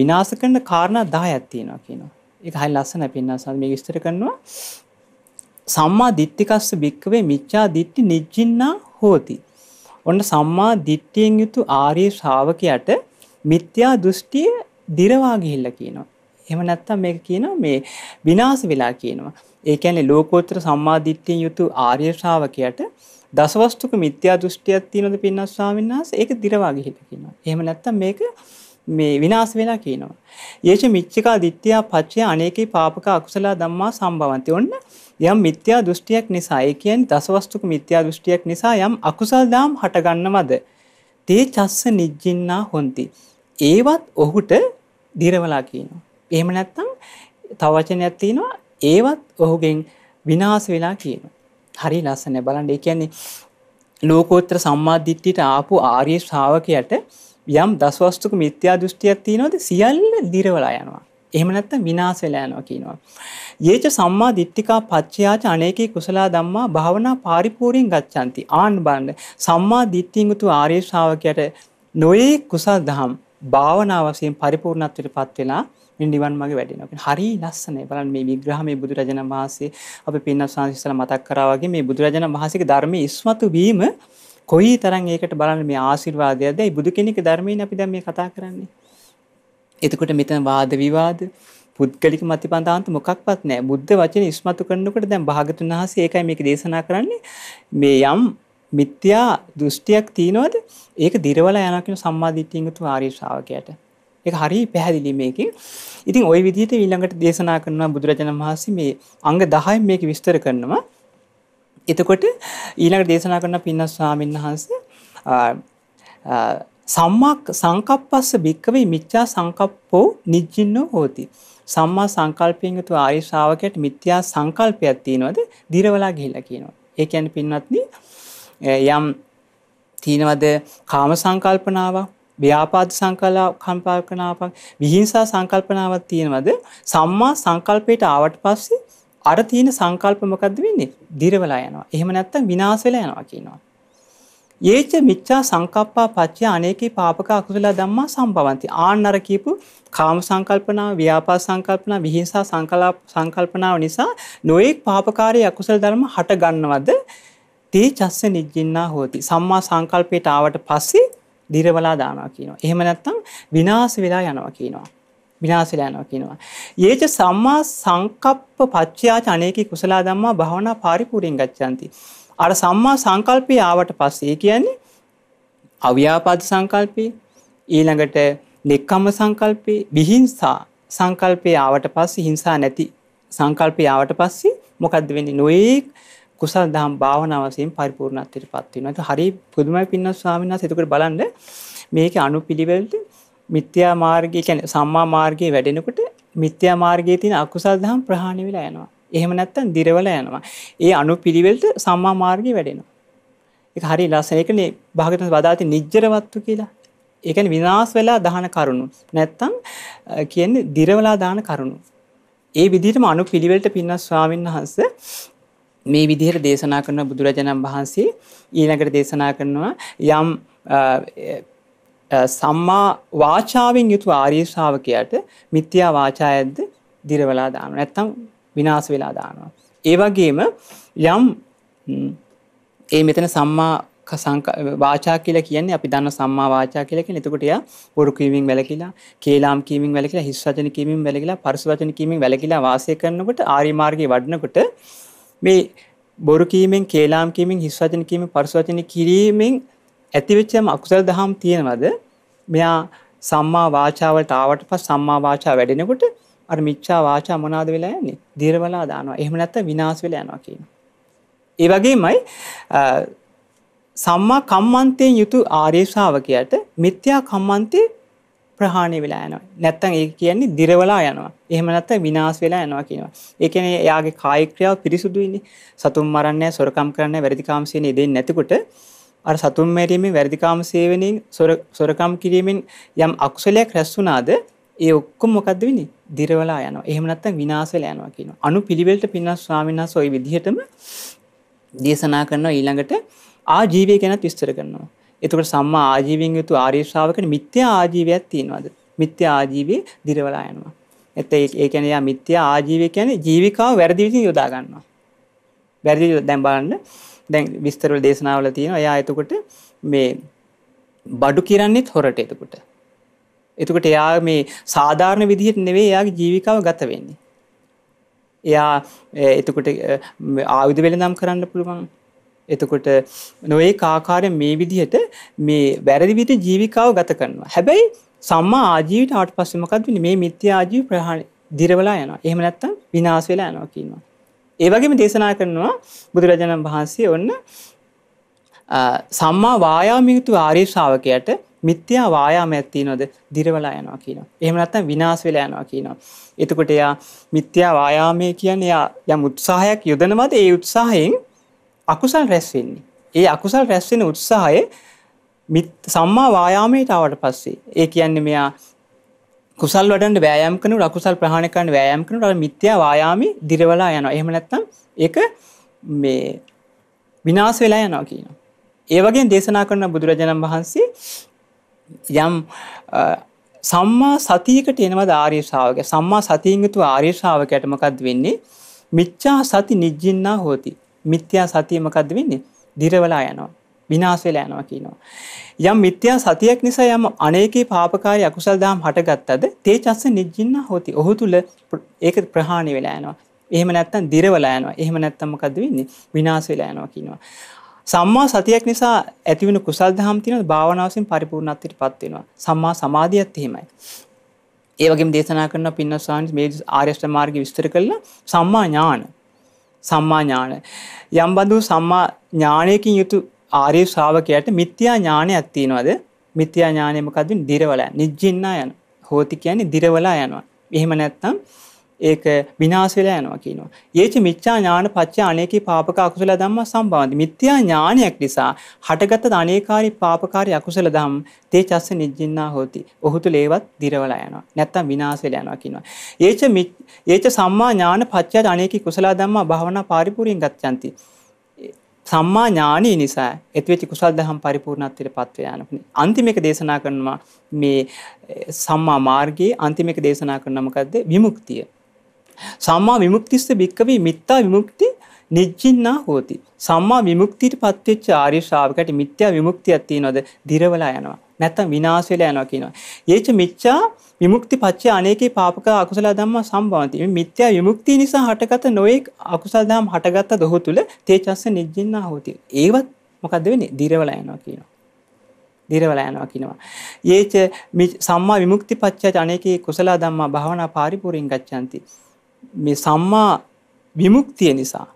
විනාශ කරන කාරණා 10ක් තියෙනවා කියනවා. එක හරි ලස්සන පින්නසන් මේ විස්තර කරනවා සම්මා දිට්ඨිකස්ස භික්කවේ මිච්ඡා දිට්ඨි නිජ්ජින්නා හෝති. ඔන්න සම්මා දිට්ඨියෙන් යුතු ආර්ය ශ්‍රාවකයාට මිත්‍යා දෘෂ්ටිය දිරවා ගිහිල්ලා කියනවා. එහෙම නැත්නම් මේක කියනවා මේ විනාශ වෙලා කියනවා. ඒ කියන්නේ ලෝකෝත්තර සම්මා දිට්ඨියෙන් යුතු ආර්ය ශ්‍රාවකයාට දසවස්තුක මිත්‍යා දෘෂ්ටියක් තියෙනවද පින්නස් ස්වාමීන් වහන්සේ? ඒක දිරවා ගිහිල්ලා කියනවා. එහෙම නැත්නම් මේක මේ විනාශ වෙලා කියනවා. යේෂ මිච්චිකා දිට්ඨියා පච්චය අනේකේ පාපක අකුසල ධම්මා සම්භවන්ති. ඔන්න යම් මිත්‍යා දෘෂ්ටියක් නිසා ඒ කියන්නේ දසවස්තුක මිත්‍යා දෘෂ්ටියක් නිසා යම් අකුසල් දාම් හටගන්නවද? තේ චස්ස නිජ්ජින්නා හොಂತಿ. ඒවත් ඔහුට දිරවලා කියනවා. එහෙම නැත්නම් තව වචනයක් තියෙනවා ඒවත් ඔහුගෙන් විනාශ වෙලා කියනවා. හරි ලස්සන බලන්න. ඒ කියන්නේ ලෝකෝත්තර සම්මාදිට්ඨියට ආපු ආර්ය ශ්‍රාවකයට යම් දස්වස්තුක මිත්‍යා දෘෂ්ටියක් තියෙනවද සියල්ල දිරවලා යනවා. එහෙම නැත්නම් විනාශ වෙලා යනවා කියනවා. යේච සම්මා දිට්ඨිකා පච්චයාච අනේකේ කුසලා ධම්මා භාවනා පරිපූර්ණයෙන් ගච්ඡanti. ආන් බලන්න සම්මා දිට්ඨියෙන් උතු ආර්ය ශ්‍රාවකයාට නොයේ කුසල් දහම් භාවනා වශයෙන් පරිපූර්ණත්වයටපත් වෙලා මේ නිවන් මාගේ වැඩෙනවා කියන හරි ලස්සනයි බලන්න මේ විග්‍රහ මේ බුදුරජාණන් වහන්සේ අපි පින්නස් සාංශිස්සලා මතක් කරා වගේ මේ බුදුරජාණන් වහන්සේගේ ධර්මයේ ඉස්මතු වීම කොයි තරම් ඒකට බලන්න මේ ආශිර්වාදයක්ද? ඒ බුදු කෙනෙක් ධර්මයෙන් අපි දැන් මේ කතා කරන්නේ. එතකොට මෙතන වාද විවාද පුද්ගලික මතිපන්දාන්ත මොකක්වත් නැහැ. බුද්ධ වචන ඉස්මතු කරනකොට දැන් භාගතුන් වහන්සේ ඒකයි මේක දේශනා කරන්නේ. මේ යම් මිත්‍යා දෘෂ්ටියක් තියනවාද? ඒක දිරවලා යනවා කියන සම්මාදිට්ඨියෙන් යුතු ආර්ය ශ්‍රාවකයාට. ඒක හරි පැහැදිලි මේකෙන්. ඉතින් ওই විදිහට ඊළඟට දේශනා කරනවා බුදුරජාණන් වහන්සේ මේ අංග 10 මේක විස්තර කරනවා. එතකොට ඊළඟ දේශනා කරන පින්න ස්වාමීන් වහන්ස සම්මක් සංකප්පස්ස භික්කවේ මිච්චා සංකප්පෝ නිජ්ජින්නෝ හෝති. සම්මා සංකල්පයෙන් යුතු ආර්ය ශ්‍රාවකයට මිත්‍යා සංකල්පයක් තියෙනවද? දිරවලා ගිහිල්ලා කියනවා. ඒ කියන්නේ පින්වත්නි යම් තිනවද කාම සංකල්පනාවක්, ව්‍යාපාද සංකල්පනාවක්, විහිංසා සංකල්පනාවක් තියෙනවද? සම්මා සංකල්පයට ආවට පස්සේ අර තියෙන සංකල්ප මොකද්ද වෙන්නේ? දිරවලා යනවා. එහෙම නැත්නම් විනාශ වෙලා යනවා කියනවා. යේච මිච්ඡා සංකප්පා පච්චය අනේකී පාපක අකුසල ධම්මා සම්භවಂತಿ. ආන්න අර කියපු කාම සංකල්පනාව, ව්‍යාපාද සංකල්පනාව, විහිංසා සංකල්ප සංකල්පනාව නිසා නොඑක් පාපකාරී අකුසල ධර්ම හට ගන්නවද? තේ චස්ස නිජ්ජින්නා හෝති. සම්මා සංකල්පයට ආවට පස්සේ දිරවලා දානවා කියනවා. එහෙම නැත්නම් විනාශ වෙලා යනවා කියනවා. විනාශ වෙලා යනවා කියනවා. යේච සම්මා සංකප්ප පච්චයා චනේකී කුසල ධම්මා භාවනා පරිපූර්ණං ගච්ඡanti. අර සම්මා සංකල්පය ආවට පස්සේ කියන්නේ අව්‍යාපාද සංකල්පේ ඊළඟට නෙක්කම්ම සංකල්පේ විහිංසා සංකල්පය ආවට පස්සේ හිංසා නැති සංකල්පය ආවට පස්සේ මොකද්ද වෙන්නේ නොයේක් කුසල් දහම් භාවනාව වශයෙන් පරිපූර්ණත්වයටපත් වෙනවා. ඒක හරි පුදුමයි පින්නස් ස්වාමීන් වහන්සේ. ඒක බලන්න මේකේ අනුපිළිවෙලට මිත්‍යා මාර්ගය කියන්නේ සම්මා මාර්ගයේ වැඩෙනකොට මිත්‍යා මාර්ගයේ තියෙන අකුසල් දහම් ප්‍රහාණය වෙලා යනවා. එහෙම නැත්නම් දිරවල යනවා. ඒ අනුපිළිවෙලට සම්මා මාර්ගය වැඩෙනවා. ඒක හරි ලස්සන. ඒකනේ භාගතුන් වදාති නිජ්ජරවත්තු කියලා. ඒ කියන්නේ විනාශ වෙලා දාන කරුණු. නැත්නම් කියන්නේ දිරවලා දාන කරුණු. ඒ විදිහටම අනුපිළිවෙලට පින්නස් ස්වාමීන් වහන්සේ මේ විදිහට දේශනා කරන බුදුරජාණන් වහන්සේ ඊළඟට දේශනා කරනවා යම් සම්මා වාචාවෙන් යුතු ආර්ය ශ්‍රාවකයාට මිත්‍යා වාචායද්ද දිරවලා දානවා. නැත්තම් විනාශ වෙලා දානවා. ඒ වගේම යම් ඒ මෙතන සම්මා වාචා කියලා කියන්නේ අපි දන්න සම්මා වාචා කියලා කියන්නේ එතකොට යා බොරු කීමෙන් වැළකීලා, කේලාම් කීමෙන් වැළකීලා, හිස් වචන කීමෙන් වැළකීලා, පරුස වචන කීමෙන් වැළකීලා වාසය කරනකොට ආර්ය මාර්ගයේ වඩනකොට මේ බොරු කීමෙන්, කේලාම් කීමෙන්, හිස් වචන කීමෙන්, පරුස වචන කීමෙන් ඇතිවෙච්චම අකුසල් දහම් තියෙනවද? මෙයා සම්මා වාචාවලට ආවට පස්ස සම්මා වාචා වැඩෙනකොට අර මිච්ඡා වාචා මොනවාද වෙලා යන්නේ? දිරවලා දානවා. එහෙම නැත්නම් විනාශ වෙලා යනවා කියනවා. ඒ වගේමයි සම්මා කම්මන්තයෙන් යුතු ආර්ය ශ්‍රාවකයාට මිත්‍යා කම්මන්තේ ප්‍රහාණය වෙලා යනවා. නැත්තම් ඒ කියන්නේ දිරවලා යනවා. එහෙම නැත්තම් විනාශ වෙලා යනවා කියනවා. ඒ කියන්නේ එයාගේ කායික ක්‍රියාව පිරිසුදුයිනේ. සතුම් මරන්නේ නැහැ, සොරකම් කරන්නේ නැහැ, වැරදිකාම් සීනේ දෙන්නේ නැතිකොට අර සතුන් මැරීමේ වැරදිකාම සේවනයෙන් සොරකම් කිරීමෙන් යම් අකුසලයක් රැස් වුණාද ඒ ඔක්කොම මොකද්ද වෙන්නේ? දිරවලා යනවා. එහෙම නැත්නම් විනාශ වෙලා යනවා කියනවා. අනු පිළිවෙලට පින්නස් ස්වාමීන් වහන්සේ ওই විදිහටම දේශනා කරනවා ඊළඟට ආජීවය ගැනත් විස්තර කරනවා. එතකොට සම්මා ආජීවයෙන් යුතු ආර්ය ශ්‍රාවකෙන මිත්‍යා ආජීවයක් තියනවාද? මිත්‍යා ආජීවයේ දිරවලා යනවා. එතේ ඒ කියන්නේ යා මිත්‍යා ආජීවය කියන්නේ ජීවිකාව වැරදි විදිහට යොදා ගන්නවා. වැරදි දැන් බලන්න දැන් විස්තරවල දේශනාවල තියෙනවා. එයා එතකොට මේ බඩු කිරන්නේත් හොරට එතකොට. එතකොට එයා මේ සාධාරණ විදිහට නෙවෙයි එයාගේ ජීවිකාව ගත වෙන්නේ. එයා එතකොට ආයුධ වෙළඳම් කරන්න පුළුවන්. එතකොට නොයේ කාකාරය මේ විදිහට මේ වැරදි විදිහට ජීවිකාව ගත කරනවා. හැබැයි සම්මා ආජීවයට ආවට පස්සේ මොකද වෙන්නේ? මේ මිත්‍යා ආජීව ප්‍රහාණය දිරවලා යනවා. එහෙම නැත්නම් විනාශ වෙලා යනවා කියනවා. ඒ වගේම දේශනා කරනවා බුදුරජාණන් වහන්සේ ඔන්න සම්මා වායාමයුතු ආර්ය ශ්‍රාවකයාට මිත්‍යා වායාමයක් තියනොද දිරවලා යනවා කියනවා. එහෙම නැත්නම් විනාශ වෙලා යනවා කියනවා. එතකොට එයා මිත්‍යා වායාමයේ කියන්නේ එයා යම් උත්සාහයක් යොදනවාද ඒ උත්සාහයෙන් අකුසල් රැස් වෙන්නේ. ඒ අකුසල් රැස් වෙන උත්සාහය සම්මා වායාමයට ආවට පස්සේ ඒ කියන්නේ මෙයා කුසල් වඩන්න වෑයම් කරනකොට අකුසල් ප්‍රහාණය කරන්න වෑයම් කරනකොට අර මිත්‍යා වායාමී දිරවලා යනවා. එහෙම නැත්නම් ඒක මේ විනාශ වෙලා යනවා කියනවා. ඒ වගේම දේශනා කරන බුදුරජාණන් වහන්සේ යම් සම්මා සතියකට එනවද ආර්ය ශ්‍රාවකය. සම්මා සතියින් යුතු ආර්ය ශ්‍රාවකයට මොකද්ද වෙන්නේ? මිච්ඡා සති නිජ්ජින්නා හෝති. මිත්‍යා සතිය මොකද්ද වෙන්නේ? දිරවලා යනවා. විනාශ වෙලා යනවා කියනවා. යම් මිත්‍යා සතියක් නිසා යම් අනේකී පාපකාරී අකුසල් දහම් හටගත්තද තේ චස්ස නිජ්ජින්න හොති. ඔහු තුල ඒක ප්‍රහාණි වෙලා යනවා. එහෙම නැත්නම් දිරවලා යනවා. එහෙම නැත්නම් මොකද වෙන්නේ? විනාශ වෙලා යනවා කියනවා. සම්මා සතියක් නිසා ඇතිවෙන කුසල් දහම් තියෙනවා භාවනාවෙන් පරිපූර්ණත්වයටපත් වෙනවා. සම්මා සමාධියත් එහෙමයි. ඒ වගේම දේශනා කරන පින්නස්වාමීන් මේ ආර්ය අෂ්ටාංග විස්තර කළා සම්මා ඥාන සම්මා ඥාන යම්බඳු සම්මා ඥානයකින් යුතු ආර්ය ශ්‍රාවකයට මිත්‍යා ඥානයක් තියෙනවද? මිත්‍යා ඥානය මොකද්ද? දිරවලා නිජ්ජින්නා යන. හෝති කියන්නේ දිරවලා යනවා. එහෙම නැත්නම් ඒක විනාශ වෙලා යනවා කියනවා. යේච මිත්‍යා ඥාන පත්‍ය අනේකී පාපක අකුසල ධම්ම සම්බන්ධි. මිත්‍යා ඥානයක් නිසා හටගත් අනේකාරී පාපකාරී අකුසල ධම් තේ චස්ස නිජ්ජින්නා හෝති. ඔහු තුල ඒවත් දිරවලා යනවා. නැත්තම් විනාශ වෙලා යනවා කියනවා. යේච යේච සම්මා ඥාන පත්‍ය අනේකී කුසල ධම්ම භාවනා පරිපූර්ණින් ගච්ඡanti. සම්මා ඥානී නිසා ඇතිවෙච්ච කුසල් දහම් පරිපූර්ණත්වයට පත්ව යනපනි. අන්තිම එක දේශනා කරනවා මේ සම්මා මාර්ගයේ අන්තිම එක දේශනා කරන මොකද්ද? විමුක්තිය. සම්මා විමුක්තිස්ස භික්කවේ මිත්තා විමුක්ති නිජ්ජින්නා හෝති. සම්මා විමුක්තියට පත්වෙච්ච ආර්ය ශ්‍රාවකයට මිත්‍යා විමුක්තියක් තියනවාද? දිරවලා යනවා. නැත්තම් විනාශ වෙලා යනවා කියනවා. යේච මිච්ඡා විමුක්ති පච්චය අනේකේ පාපක අකුසල ධම්මා සම්භවಂತಿ. මේ මිත්‍යා විමුක්තිය නිසා හටගත නොඑක් අකුසල ධම් හටගත්ත දොහ තුල තේචස්ස නිජ්ජින්නා හෝති. ඒවත් මොකද්ද වෙන්නේ? දිරවලා යනවා කියනවා. දිරවලා යනවා කියනවා. යේච සම්මා විමුක්ති පච්චය අනේකේ කුසල ධම්මා භාවනා පරිපූර්ණං ගච්ඡanti. මේ සම්මා විමුක්තිය නිසා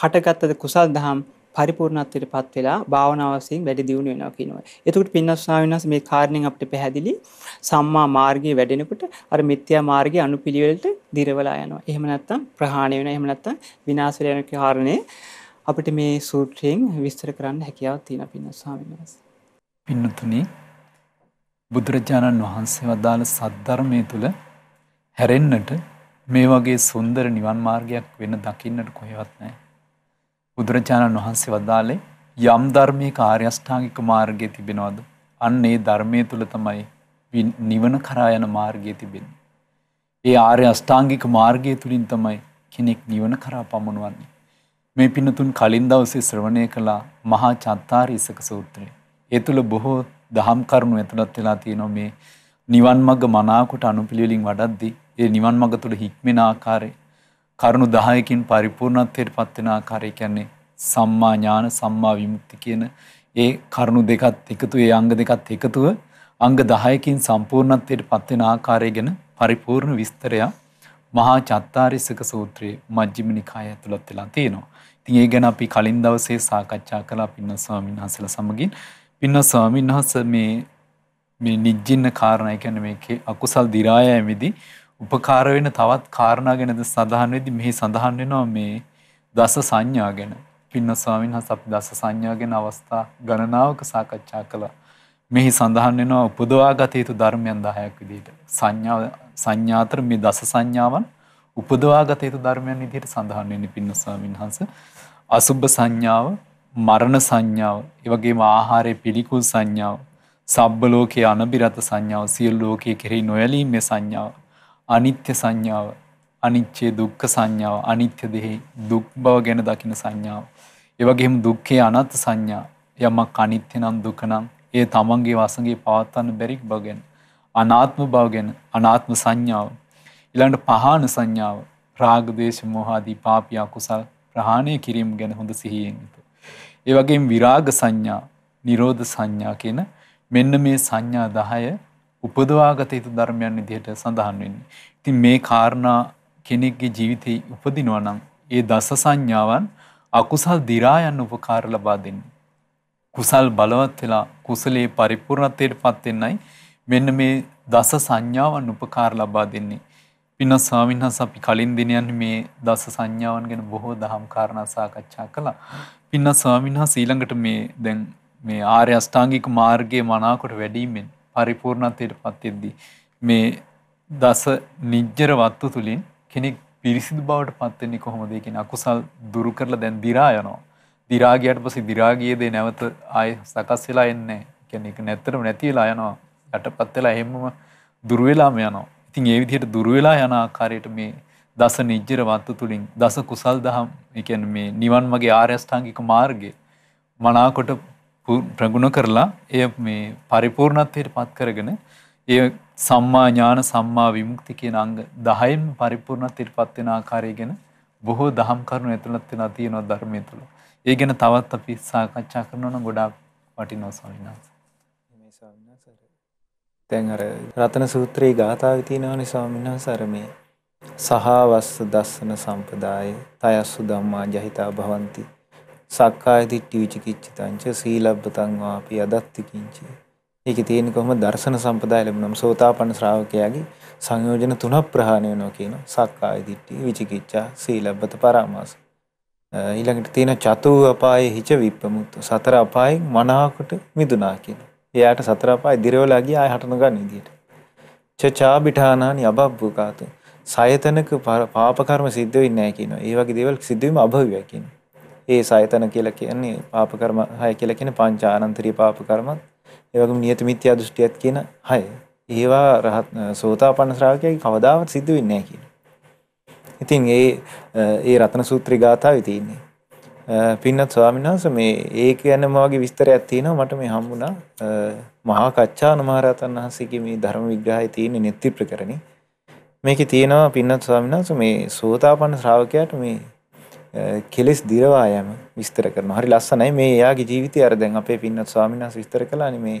හටගත්තද කුසල් දහම් පරිපූර්ණත්වයට පත් වෙලා භාවනාවසින් වැඩි දියුණු වෙනවා කියනවා. එතකොට පින්නස් ස්වාමීන් මේ කාරණෙන් අපිට පැහැදිලි සම්මා මාර්ගයේ වැඩෙනකොට අර මිත්‍යා මාර්ගයේ අනුපිළිවෙලට දිරවලා යනවා. එහෙම නැත්නම් ප්‍රහාණය වෙනවා. එහෙම නැත්නම් විනාශ වෙලා යන කාරණේ අපිට මේ සූත්‍රයෙන් විස්තර කරන්න හැකියාව තියෙන පින්නස් ස්වාමීන් වහන්සේ. පින්නතුනි බුදුරජාණන් වහන්සේ වදාළ සද්ධර්මය තුළ හැරෙන්නට මේ වගේ සුන්දර නිවන් මාර්ගයක් වෙන දකින්නට කොහෙවත් නැහැ. බුදුරජාණන් වහන්සේ වදාළේ යම් ධර්මයේ කාර්යෂ්ඨාංගික මාර්ගයේ තිබෙනවද? අන්න ඒ ධර්මයේ තුල තමයි නිවන කරා යන මාර්ගය තිබෙන්නේ. ඒ ආර්ය අෂ්ටාංගික මාර්ගය තුලින් තමයි කෙනෙක් නිවන කරා පමුණවන්නේ. මේ පින්නතුන් කලින් දවසේ ශ්‍රවණය කළ මහා චත්තාරීසක සූත්‍රය. ඒ තුල බොහෝ දහම් කරුණු ඇතුළත් වෙලා තියෙනවා මේ නිවන් මඟ මනාකොට අනුපිළිවෙලින් වඩද්දී ඒ නිවන් මඟ තුල හික්මෙන ආකාරය කරුණු 10කින් පරිපූර්ණත්වයට පත් වෙන ආකාරය කියන්නේ සම්මා ඥාන සම්මා විමුක්ති කියන ඒ කරුණු දෙකත් එකතු ඒ අංග දෙකත් එකතුව අංග 10කින් සම්පූර්ණත්වයට පත් වෙන ආකාරය ගැන පරිපූර්ණ විස්තරය මහා චත්තාරිසක සූත්‍රයේ මජ්ක්‍ධිම නිකාය ඇතුළත් වෙලා තියෙනවා. ඉතින් ඒ ගැන අපි කලින් දවසේ සාකච්ඡා කළා පින්න ස්වාමීන් වහන්සේලා සමගින්. පින්න ස්වාමීන් වහන්සේ මේ මේ නිජ්ජින්න කාරණා කියන්නේ මේකේ අකුසල් දිරායෑමේදී උපකාර වෙන තවත් කාරණා ගැනද සඳහන් වෙද්දී මෙහි සඳහන් වෙනවා මේ දස සංඥා ගැන. පින්න ස්වාමීන් වහන්සේ අපි දස සංඥා ගැන අවස්ථා ගණනාවක සාකච්ඡා කළා. මෙහි සඳහන් වෙනවා උපදවාගත යුතු ධර්මයන් 10ක් විදිහට. සංඥා සංඥාතර මේ දස සංඥාවන් උපදවාගත යුතු ධර්මයන් විදිහට සඳහන් වෙන්නේ පින්න ස්වාමීන් වහන්සේ. අසුබ සංඥාව, මරණ සංඥාව, ඒ වගේම ආහාරයේ පිළිකුල් සංඥාව, සබ්බ ලෝකයේ අනබිරත සංඥාව, සියලු ලෝකයේ කෙරෙහි නොයැලීමේ සංඥාව අනිත්‍ය සංඥාව අනිච්චේ දුක්ඛ සංඥාව අනිත්‍ය දෙහි දුක් බව ගැන දකින සංඥාව. ඒ වගේම දුක්ඛේ අනත් සංඥා යමක් අනිත්‍ය නම් දුක නම් ඒ තමන්ගේ වසඟේ පවත්වන්න බැරි බව ගැන අනාත්ම බව ගැන අනාත්ම සංඥාව ඊළඟට පහාන සංඥාව රාග දේශ මොහ ආදී පාපී අකුසල් ප්‍රහාණය කිරීම ගැන හොඳ සිහියෙන් ඉත. ඒ වගේම විරාග සංඥා, නිරෝධ සංඥා කියන මෙන්න මේ සංඥා 10 උපදවාගත යුතු ධර්මයන් විදිහට සඳහන් වෙන්නේ. ඉතින් මේ කාරණා කෙනෙක්ගේ ජීවිතේ උපදිනවා නම් ඒ දස සංඥාවන් අකුසල් දිරා යන්න උපකාර ලබා දෙන්නේ. කුසල් බලවත් වෙලා කුසලයේ පරිපූර්ණත්වයට පත් වෙන්නයි මෙන්න මේ දස සංඥාවන් උපකාර ලබා දෙන්නේ. පින්න ස්වාමීන් වහන්සේ අපි කලින් දිනයන් මේ දස සංඥාවන් ගැන බොහෝ දහම් කාරණා සාකච්ඡා කළා. පින්න ස්වාමීන් වහන්සේ ඊළඟට මේ දැන් මේ ආර්ය අෂ්ටාංගික මාර්ගයේ මනාකොට වැඩිමෙන් පරිපූර්ණත්වයට පත්වෙද්දී මේ දස නිජ්ජර වත්තු තුළින් කෙනෙක් පිරිසිදු බවට පත්වෙන්නේ කොහොමද කියන අකුසල් දුරු කරලා දැන් දිරා යනවා. දිරා ගියට පස්සේ දිරාගියේ දේ නැවත ආයෙ සකස් වෙලා එන්නේ නැහැ. කියන්නේ ඒක නැත්තරම නැති වෙලා යනවා. යටපත් වෙලා එහෙමම දුර වෙලාම යනවා. ඉතින් ඒ විදිහට දුර වෙලා යන ආකාරයට මේ දස නිජ්ජර වත්තු තුළින් දස කුසල් දහම් ඒ කියන්නේ මේ නිවන් මගේ ආර්ය අෂ්ටාංගික මාර්ගය මනාකොට ප්‍රගුණ කරලා එය මේ පරිපූර්ණත්වයට පත් කරගෙන ඒ සම්මා ඥාන සම්මා විමුක්ති කියන අංග 10න් පරිපූර්ණත්වයට පත් වෙන ආකාරය ගැන බොහෝ දහම් කරුණු ඇතුළත් වෙනවා තියෙනවා ධර්මයේ තුල. ඒ ගැන තවත් අපි සාකච්ඡා කරනවා නම් ගොඩාක් වටිනවා ස්වාමීන් වහන්සේ. මේ ස්වාමීන් වහන්සේ දැන් අර රතන සූත්‍රයේ ගාථාවේ තියෙනවානේ ස්වාමීන් වහන්සේ අර මේ සහවස්ස දස්සන සම්පදාය තයස්සු ධම්මා ජහිතා භවಂತಿ සක්කාය දිට්ඨි විචිකිච්ඡිතංච සීලබ්බතං වාපි අදත්ති කිංච. ඒකේ තියෙන කොහොම දර්ශන සම්පදාය ලැබුණාම සෝතාපන්න ශ්‍රාවකයාගේ සංයෝජන තුනක් ප්‍රහාණය වෙනවා කියනවා. සක්කාය දිට්ඨි විචිකිච්ඡා සීලබ්බත පරාමාස. ඊළඟට තියෙන චතු අපායේ හිච විප්පමුත් සතර අපායෙන් මනාවකට මිදුනා කියනවා. එයාට සතර අපාය දිරවලා ගියා ආය හටන ගන්න විදියට. චචා බිඨානානි අබබ්බුකාත. සයතනක පාප කර්ම සිද්ධ වෙන්නේ නැහැ කියනවා. ඒ වගේ දේවල් සිද්ධ වීම අභව්‍යය කියනවා. ඒ සයතන කියලා කියන්නේ පාප කර්ම 6 කියලා කියන්නේ පංච ආනන්තරිය පාප කර්මත් ඒ වගේම නියත මිත්‍යා දෘෂ්ටියත් කියන 6. ඒවා රහත් සෝතාපන්න ශ්‍රාවකයන් කවදාවත් සිද්ධ වෙන්නේ නැහැ කියන. ඉතින් ඒ ඒ රතන සූත්‍රී ගාථාවේ තියෙන්නේ. පින්නත් ස්වාමීන් වහන්සේ මේ ඒක ගැන මාගේ විස්තරයක් තියෙනවා මට මේ හම්බුණා. මහා කච්චාන මහරහතන් වහන්සේගේ මේ ධර්ම විග්‍රහයේ තියෙන නිත්‍ය ප්‍රකරණේ. මේකේ තියෙනවා පින්නත් ස්වාමීන් වහන්සේ මේ සෝතාපන්න ශ්‍රාවකයාට මේ කෙලෙස් දිරවා යෑම විස්තර කරනවා. හරි ලස්සනයි මේ එයාගේ ජීවිතය අර දැන් අපේ පින්වත් ස්වාමීන් වහන්සේ විස්තර කළානේ මේ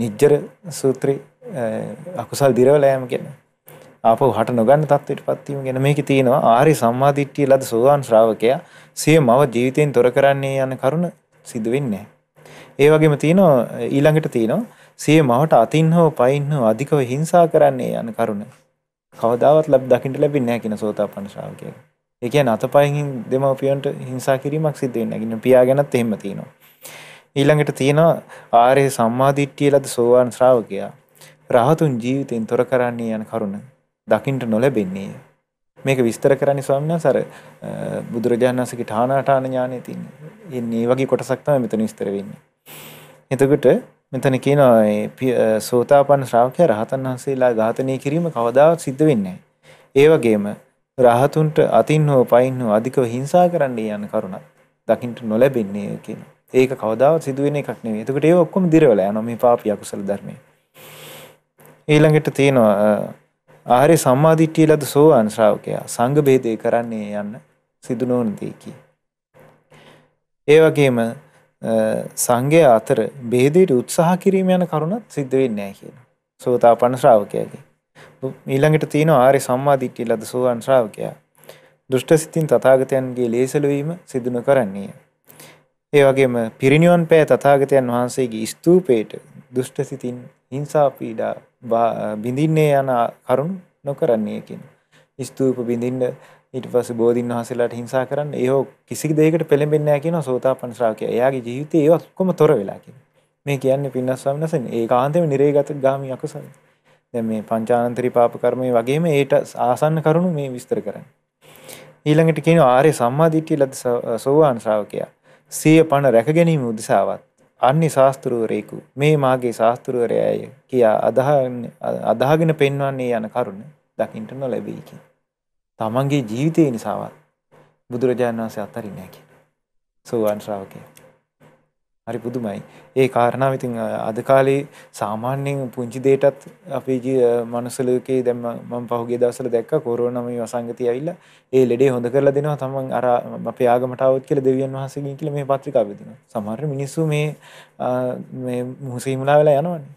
නිජ්ජර සූත්‍රේ අකුසල් දිරවලා යෑම කියන්නේ. ආපහු හට නොගන්න තත්ත්වයටපත් වීම ගැන මේකේ තියෙනවා ආර්ය සම්මාදිට්ඨිය ලද සෝවාන් ශ්‍රාවකයා සිය මව ජීවිතයෙන් තොර කරන්නේ යන කරුණ සිදු වෙන්නේ ඒ වගේම තියෙනවා ඊළඟට තියෙනවා සිය මවට අතින් හෝ පයින් හෝ අධිකව හිංසා කරන්නේ යන කරුණ කවදාවත් ලැබ දකින්න ලැබෙන්නේ නැහැ කියන සෝතාපන්න ශ්‍රාවකයා. ඒ කියන්නේ අතපයින් දෙමව්පියන්ට හිංසා කිරීමක් සිද්ධ වෙන්නේ නැගින්න පියා ගැනත් එහෙම තියෙනවා. ඊළඟට තියෙනවා ආර්ය සම්මා දිට්ඨිය ලද සෝවාන් ශ්‍රාවකයා රහතුන් ජීවිතෙන් තොර කරන්නේ යන කරුණ දකින්න නොලැබෙන්නේ. මේක විස්තර කරන්නේ ස්වාමීන් වහන්සේ අර බුදුරජාණන් වහන්සේගේ ඨානාඨාන ඥානෙ තින්නේ. එන්නේ මේ වගේ කොටසක් තමයි මෙතන විස්තර වෙන්නේ. එතකොට මෙතන කියනවා මේ සෝතාපන්න ශ්‍රාවකයා රහතන් වහන්සේලා ඝාතනය කිරීම කවදාවත් සිද්ධ වෙන්නේ නැහැ. ඒ වගේම රහතුන්ට අතින් හෝ පයින් හෝ අධිකව හිංසා කරන්න යන කරුණක් දකින්ට නොලැබෙන්නේ කියන. ඒක කවදාවත් සිදුවෙන එකක් නෙවෙයි. එතකොට ඒ ඔක්කොම දිරවල යනවා මේ පාපී අකුසල ධර්මය. ඊළඟට තියෙනවා ආහාරය සම්මාදිට්ඨිය ලද සෝවාන් ශ්‍රාවකයා සංඝ ભેදේ කරන්නේ යන්න සිදු නොවන දෙකි. ඒ වගේම සංඝයා අතර ભેදයට උත්සාහ කිරීම යන කරුණත් සිද්ධ වෙන්නේ නැහැ කියනවා. සෝතාපන්න ශ්‍රාවකයාගේ. ඊළඟට තියෙන ආරි සම්මාධිට්ඨිය ලද සෝවාන් ශ්‍රාවකයා දුෂ්ට සිතින් තථාගතයන්ගේ ලේසලවීම සිදුන කරන්නේය. ඒ වගේම පිරිනිවන් පෑ තථාගතයන් වහන්සේගේ ස්තූපයට දුෂ්ට සිතින් හිංසා පීඩා බිඳින්නේ යන කරුණ නොකරන්නේ කියන. ස්තූප බිඳින්න ඊට පස්සේ බෝධින් වහන්සේලාට හිංසා කරන්න ඒව කිසි දෙයකට පෙළඹෙන්නේ නැහැ කියන සෝතාපන්න ශ්‍රාවකයා. එයාගේ ජීවිතේ ඒවත් කොහොම තොර වෙලා කියන. මේ කියන්නේ පින්නස් ස්වාමීන් වහන්සේ ඒකාන්තයෙන්ම නිරේගත ගාමී අකුසලයි. දැන් මේ පංචානන්තරී පාප කර්මය වගේම ඒට ආසන්න කරුණු මේ විස්තර කරන්නේ. ඊළඟට කියනවා ආර්ය සම්මා දිට්ඨිය ලද සෝවාන් ශ්‍රාවකයා සිය පණ රැක ගැනීම උදෙසාවත් අන්නේ ශාස්ත්‍රවරයෙකු මේ මාගේ ශාස්ත්‍රවරයය කියා අදාහගෙන පෙන්වන්නේ යන කරුණ දකින්ට නොලැබෙයි කියන. තමන්ගේ ජීවිතය නිසාවත් බුදුරජාණන් වහන්සේ අත්හරින්නේ නැහැ කියන. සෝවාන් ශ්‍රාවකයා හරි පුදුමයි. ඒ කාරණාව ඉතින් අද කාලේ සාමාන්‍යයෙන් පුංචි දෙයටත් අපේ මනුස්ස ලෝකේ දැන් මම පහුගිය දවස්වල දැක්කා කොරෝනා මේ වසංගතිය ඇවිල්ලා ඒ ලෙඩේ හොඳ කරලා දෙනවා තමන් අර අපේ ආගමට આવොත් කියලා දෙවියන් වහන්සේගෙන් කියලා මේ පත්‍රිකාව දෙනවා. සමහර මිනිස්සු මේ මේ මුහුසේ මුලා වෙලා යනවනේ.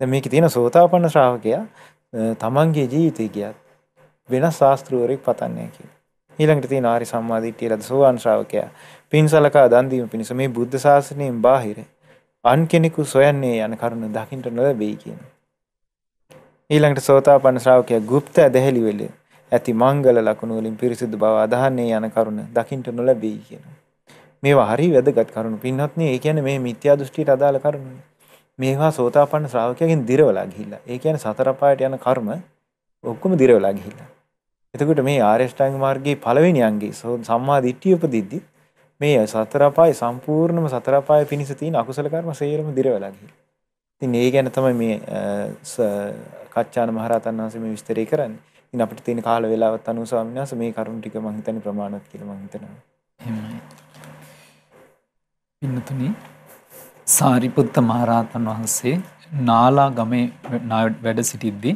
දැන් මේකේ තියෙන සෝතාපන්න ශ්‍රාවකයා තමන්ගේ ජීවිතය කියත් වෙනස් ශාස්ත්‍රවරයෙක් පතන්නේ කියලා. ඊළඟට තියෙන ආරි සම්මාදිට්ඨිය ලද සෝවාන් ශ්‍රාවකයා පින් සලකා දන් දීම පිණිස මේ බුද්ධ ශාසනයෙන් බාහිර අන් කෙනෙකු සොයන්නේ යන කරුණ දකින්න නොලැබෙයි කියන. ඊළඟට සෝතාපන්න ශ්‍රාවකයා গুপ্ত ඇදහිලි වෙල ඇති මංගල ලකුණු වලින් පිරිසිදු බව අදහන්නේ යන කරුණ දකින්න නොලැබෙයි කියන. මේවා හරි වැදගත් කරුණු. පින්වත්නි, ඒ කියන්නේ මේ මිත්‍යා දෘෂ්ටියට අදාළ කරුණු. මේවා සෝතාපන්න ශ්‍රාවකයන්ගෙන් දිරවලා ගිහිල්ලා. ඒ කියන්නේ සතර පායට යන කර්ම ඔක්කොම දිරවලා ගිහිල්ලා. එතකොට මේ ආරියෂ්ඨාංග මාර්ගයේ පළවෙනි අංගයේ සම්මා දිට්ඨිය උපදිද්දි මේ සතර අපාය සම්පූර්ණම සතර අපාය පිණිස තියෙන අකුසල කර්ම සේරම දිරවලා ගිහින්. ඉතින් ඒ ගැන තමයි මේ කච්චාන මහරහතන් වහන්සේ මේ විස්තරය කරන්නේ. ඉතින් අපිට තියෙන කාල වේලාවත් අනුව ස්වාමීන් වහන්සේ මේ කරුණ ටික මම හිතන්නේ ප්‍රමාණවත් කියලා මම හිතනවා. එහෙමයි. පින්නතුනි සාරිපුත්ත මහරහතන් වහන්සේ නාලා ගමේ වැඩ සිටිද්දී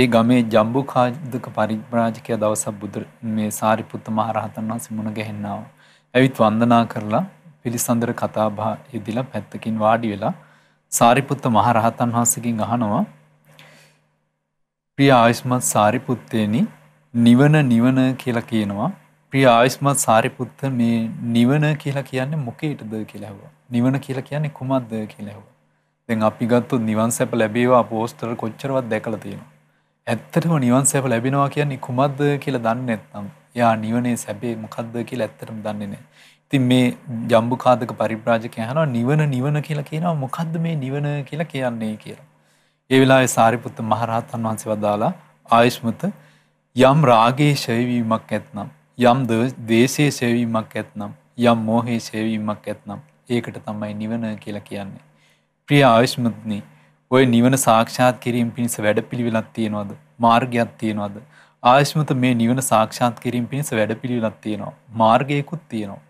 ඒ ගමේ ජම්බුකාදක පරිබ්‍රාජකයා දවසක් බුදු මේ සාරිපුත්ත මහරහතන් වහන්සේ මුණ ගැහෙන්නවා. ඇවිත් වන්දනා කරලා පිළිසඳර කතා බහ යෙදিলা පැත්තකින් වාඩි වෙලා සාරිපුත්ත මහරහතන් වහන්සේගෙන් අහනවා ප්‍රිය ආයුෂ්මත් සාරිපුත්තේනි නිවන නිවන කියලා කියනවා ප්‍රිය ආයුෂ්මත් සාරිපුත්ත මේ නිවන කියලා කියන්නේ මොකේටද කියලා ඇහුවා නිවන කියලා කියන්නේ කුමක්ද කියලා ඇහුවා දැන් අපි ගත්තොත් නිවන් සැප ලැබේවා පෝස්ටර් කොච්චරවත් දැකලා තියෙනවා ඇත්තටම නිවන් සැප ලැබෙනවා කියන්නේ කුමක්ද කියලා දන්නේ නැත්නම් යා නිවනේ සැබේ මොකද්ද කියලා ඇත්තටම දන්නේ නැහැ. ඉතින් මේ ජම්බුකාදක පරිබ්‍රාජකයා අහනවා නිවන නිවන කියලා කියනවා මොකද්ද මේ නිවන කියලා කියන්නේ කියලා. ඒ වෙලාවේ සාරිපුත්ත මහරහතන් වහන්සේ වදාලා ආයස්මත යම් රාගයේ ශේවීමක් ඇතනම් යම් දේශයේ ශේවීමක් ඇතනම් යම් මෝහයේ ශේවීමක් ඇතනම් ඒකට තමයි නිවන කියලා කියන්නේ. ප්‍රිය ආයස්මත්නි ඔය නිවන සාක්ෂාත් කිරීම පිණිස වැඩපිළිවෙලක් තියෙනවද? මාර්ගයක් තියෙනවද? ආයස්මත මේ නිවන සාක්ෂාත් කිරීම පිණිස වැඩපිළිවෙලක් තියෙනවා. මාර්ගයකුත් තියෙනවා.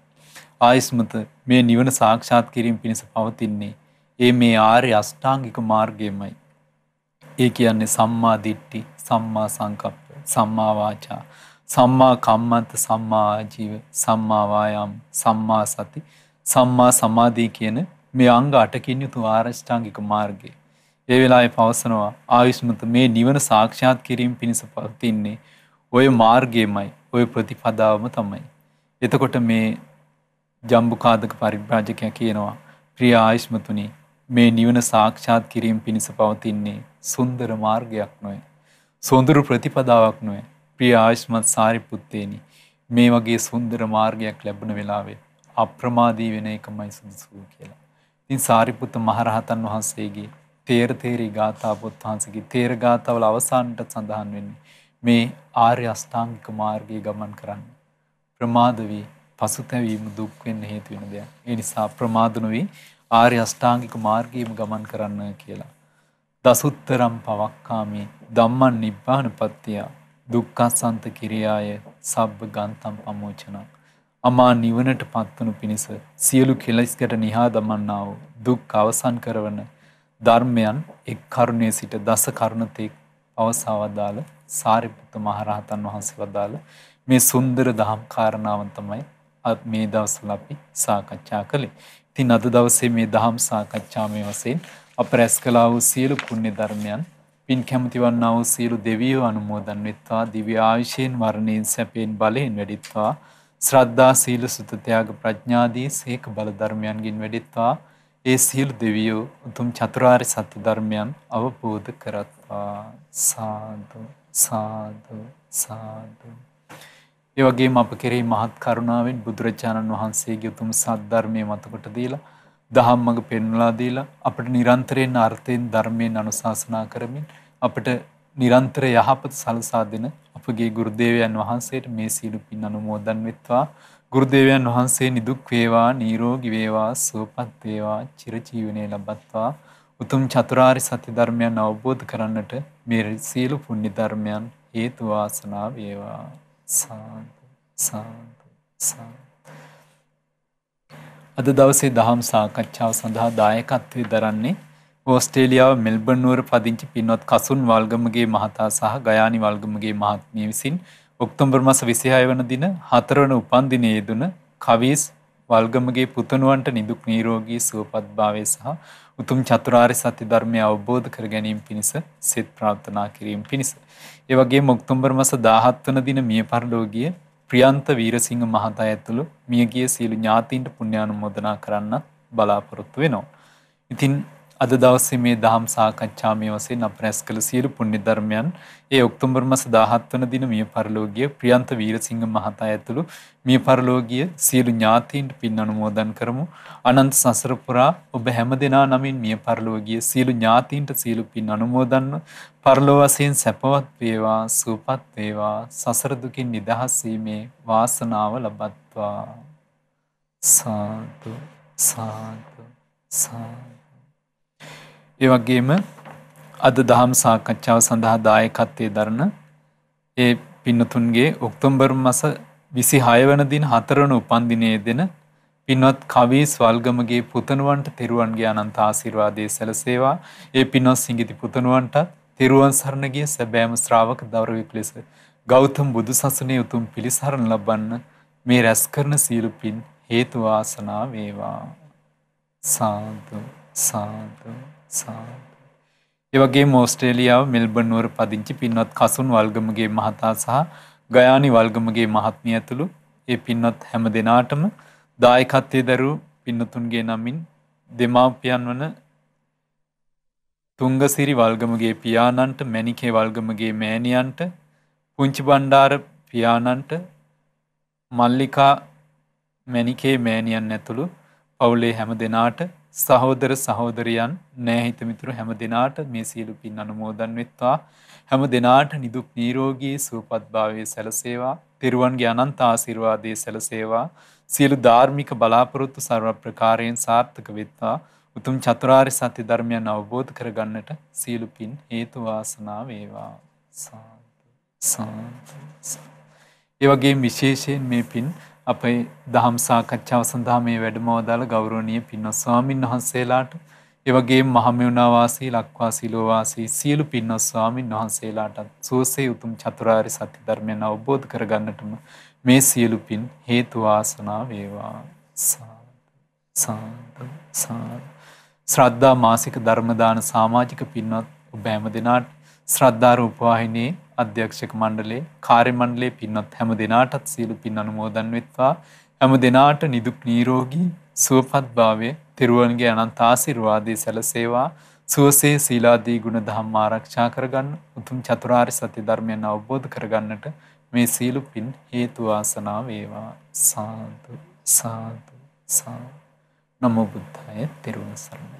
ආයස්මත මේ නිවන සාක්ෂාත් කිරීම පිණිස පවතින්නේ ඒ මේ ආර්ය අෂ්ටාංගික මාර්ගයමයි. ඒ කියන්නේ සම්මා දිට්ඨි, සම්මා සංකප්ප, සම්මා වාචා, සම්මා කම්මන්ත, සම්මා ආජීව, සම්මා වායාම, සම්මා සති, සම්මා සමාධි කියන මේ අංග 8කින් යුතු ආරෂ්ඨාංගික මාර්ගය. ඒ වෙලාවේ පවසනවා ආයුෂ්මත මේ නිවන සාක්ෂාත් කිරීම පිණිස පවතින්නේ ওই මාර්ගයමයි ওই ප්‍රතිපදාවම තමයි. එතකොට මේ ජම්බුකාදක පරිබ්‍රාජකයා කියනවා ප්‍රිය ආයුෂ්මතුනි මේ නිවන සාක්ෂාත් කිරීම පිණිස පවතින්නේ සුන්දර මාර්ගයක් නොවේ. සොඳුරු ප්‍රතිපදාවක් නොවේ. ප්‍රිය ආයුෂ්මත් සාරිපුත්තේනි මේ වගේ සුන්දර මාර්ගයක් ලැබුණ වෙලාවේ අප්‍රමාදී වෙන එකමයි සුදුසු කියලා. ඉතින් සාරිපුත්ත මහරහතන් වහන්සේගේ තේරතේරී ගාථා පොත්හන්සගේ තේරගාථවල අවසාන්ට සඳහන් වෙන්නේ මේ ආර්ය අස්ථාංගික මාර්ගයේ ගමන් කරන්න. ප්‍රමාද වී පසුතැවීම දුක් වෙන්න හේතු වෙන දෙයක්. ඒ නිසා ප්‍රමාද නොවී ආර්ය අෂ්ටාංගික මාර්ගයේම ගමන් කරන්න කියලා. දසුත්තරම් පවක්කාමේ ධම්මං නිබ්බානපත්තිය දුක්ඛසන්ත කිරියාය සබ්බ ගන්තම් පමෝචනං අමා නිවනට පත්වනු පිණිස සියලු කෙලෙස්කට නිහා දමන්නා වූ දුක් අවසන් කරවන ධර්මයන් එක් කරුණේ සිට දස කරුණතෙක් පවසවදාල සාරිපුත්ත මහරහතන් වහන්සේ වදාළ මේ සුන්දර දහම් කාරණාවන් තමයි මේ දවස්වල අපි සාකච්ඡා කළේ. ඉතින් අද දවසේ මේ දහම් සාකච්ඡාමේ වශයෙන් අප රැස් කළා වූ සියලු පුණ්‍ය ධර්මයන් පින් කැමති වන්නා වූ සියලු දෙවියෝ අනුමෝදන් වෙත්වා දිව්‍ය ආයුෂයෙන් වර්ණයෙන් සැපයෙන් බලයෙන් වැඩිත්වා ශ්‍රද්ධා සීල සුත ත්‍යාග ප්‍රඥාදී සීක බල ධර්මයන්ගින් වැඩිත්වා ඒ සියලු දෙවියෝ උතුම් චතුරාර්ය සත්‍ය ධර්මයන් අවබෝධ කරත්වා සාදු සාදු සාදු ඒ වගේම අප කෙරෙහි මහත් කරුණාවෙන් බුදුරජාණන් වහන්සේගේ උතුම් සද්ධර්මයේ මතකොට දීලා දහම්මඟ පෙන්වලා දීලා අපට නිරන්තරයෙන් අර්ථයෙන් ධර්මයෙන් අනුශාසනා කරමින් අපට නිරන්තර යහපත සලසා දෙන අපගේ ගුරුදේවයන් වහන්සේට මේ සීල පින් අනුමෝදන් වෙත්වා ගුරුදේවයන් වහන්සේ නිදුක් වේවා නිරෝගී වේවා සුවපත් වේවා චිරජීවනයේ ලබත්වා උතුම් චතුරාර්ය සත්‍ය ධර්මයන් අවබෝධ කරන්නට මේ සියලු පුණ්‍ය ධර්මයන් හේතු වාසනා වේවා සාදු සාදු සාදු අද දවසේ දහම් සාකච්ඡාව සඳහා දායකත්වයේ දරන්නේ ඕස්ට්‍රේලියාව මෙල්බන් නුවර පදිංචි පින්වත් කසුන් වල්ගමගේ මහතා සහ ගයානි වල්ගමගේ මහත්මිය විසින් ඔක්තෝබර් මස 26 වන දින 4 වන උපන්දිනයේ යෙදුන කවිස් වල්ගමගේ පුතණුවන්ට නිදුක් නිරෝගී සුවපත්භාවය සහ උතුම් චතුරාර්ය සත්‍ය ධර්මය අවබෝධ කර ගැනීම පිණිස සෙත් ප්‍රාර්ථනා කිරීම පිණිස. ඒ වගේම ඔක්තෝබර් මාස 17 වන දින මිය පරලෝකීය ප්‍රියන්ත වීරසිංහ මහතා ඇතුළු මියගිය සියලු ඥාතීන්ට පුණ්‍යානුමෝදනා කරන්න බලාපොරොත්තු වෙනවා. ඉතින් අද දවසේ මේ දහම් සාකච්ඡා මේ වශයෙන් අප රැස් කළ සියලු පුණ්‍ය ධර්මයන් ඒ ඔක්තෝබර් මාස 17 වන දින මිය පරලෝකීය ප්‍රියන්ත වීරසිංහ මහතා ඇතුළු මිය පරලෝකීය සියලු ඥාතීන්ට පින් අනුමෝදන් කරමු. අනන්ත සසර පුරා ඔබ හැමදෙනා නමින් මිය පරලෝකීය සියලු ඥාතීන්ට සියලු පින් අනුමෝදන්ව පරලෝ වශයෙන් සැපවත් වේවා, සුවපත් වේවා, සසර දුකින් නිදහස් වීමේ වාසනාව ලබත්වා. සාදු සාදු සාදු ඒ වගේම අද දහම් සාකච්ඡාව සඳහා දායකත්වයේ දරන ඒ පින්නතුන්ගේ ඔක්තෝබර් මස 26 වන දින 4 වන උපන්දිනයේ දෙන පින්වත් කවී ස්වල්ගමගේ පුතණුවන්ට තෙරුවන්ගේ අනන්ත ආශිර්වාදයේ සැලසේවා. ඒ පින්වත් සිඟිති පුතණුවන්ට තෙරුවන් සරණ ගිය සැබෑම ශ්‍රාවක දවරවෙක් ලෙස ගෞතම බුදු සසුනේ උතුම් පිළිසරණ ලබන්න මේ රැස් කරන සියලු පින් හේතු වාසනා වේවා. සාදු සාදු ඒවගේ මෝස්ට්‍රේලියාව මෙල්බනුවර පදිංචි පින්වත් කසුන් වල්ගමගේ මහතා සහ ගයානි වල්ගමගේ මහත්මිය ඇතුළු ඒ පින්වත් හැම දෙනාටම දායකත්වය දරු පින්නතුන්ගේ නමින් දෙමාපියන් වන තුංගසිරි වල්ගමගේ පියාණන්ට මැනිකේ වල්ගමගේ මෑණියන්ට පුංචි බණ්ඩාර පියාණන්ට මල්ලිකා මැනිකේ මෑණියන් ඇතුළු පවුලේ හැම දෙනාට සහෝදර සහෝදරයන් නෑහිත මිතුරු හැම දෙනාට මේ සියලු පින් අනුමෝදන් වෙත්වා හැම දෙනාට නිදුක් නීරෝගී සූපත්භාවය සැලසේවා තෙරුවන්ගේ අනන්ත ආශිර්වාදයේ සැලසේවා සියලු ධාර්මික බලාපොරොත්තු සර්ව ප්‍රකාරයෙන් සාර්ථක වෙත්වා උතුම් චතුරාර්ය සත්‍ය ධර්මයන් අවබෝධ කරගන්නට සියලු පින් හේතු වාසනා වේවා සාදු සාදු ඒ වගේම විශේෂයෙන් මේ පින් අපේ දහම් සාකච්ඡාව සඳහා මේ වැඩමවදාළ ගෞරවනීය පින්වත් ස්වාමින් වහන්සේලාට එවගේ මහමෙවුනාවාසී ලක්වාසිලෝවාසී සියලු පින්වත් ස්වාමින් වහන්සේලාටත් සුවසේ උතුම් චතුරාර්ය සත්‍ය ධර්මයන් අවබෝධ කරගන්නටම මේ සියලු පින් හේතු වාසනා වේවා සාදු සාදු ශ්‍රද්ධා මාසික ධර්මදාන සමාජික පින්වත් ඔබ හැම දිනාට ශ්‍රද්ධා රූපවාහිනී අධ්‍යක්ෂක මණ්ඩලේ කාර්යමණ්ඩලේ පින්නත් හැම දෙනාටත් සියලු පින් අනුමෝදන් වෙත්වා හැම දෙනාට නිදුක් නීරෝගී සුවපත් භාවය තෙරුවන්ගේ අනන්ත ආශිර්වාදයේ සැලසේවා සුවසේ සීලාදී ගුණ ධම් ආරක්ෂා කරගන්න උතුම් චතුරාර්ය සත්‍ය ධර්මයන් අවබෝධ කරගන්නට මේ සීලු පින් හේතු ආසනා වේවා සාදු සාදු සා නමෝ බුද්ධාය තෙරුවන් සරණයි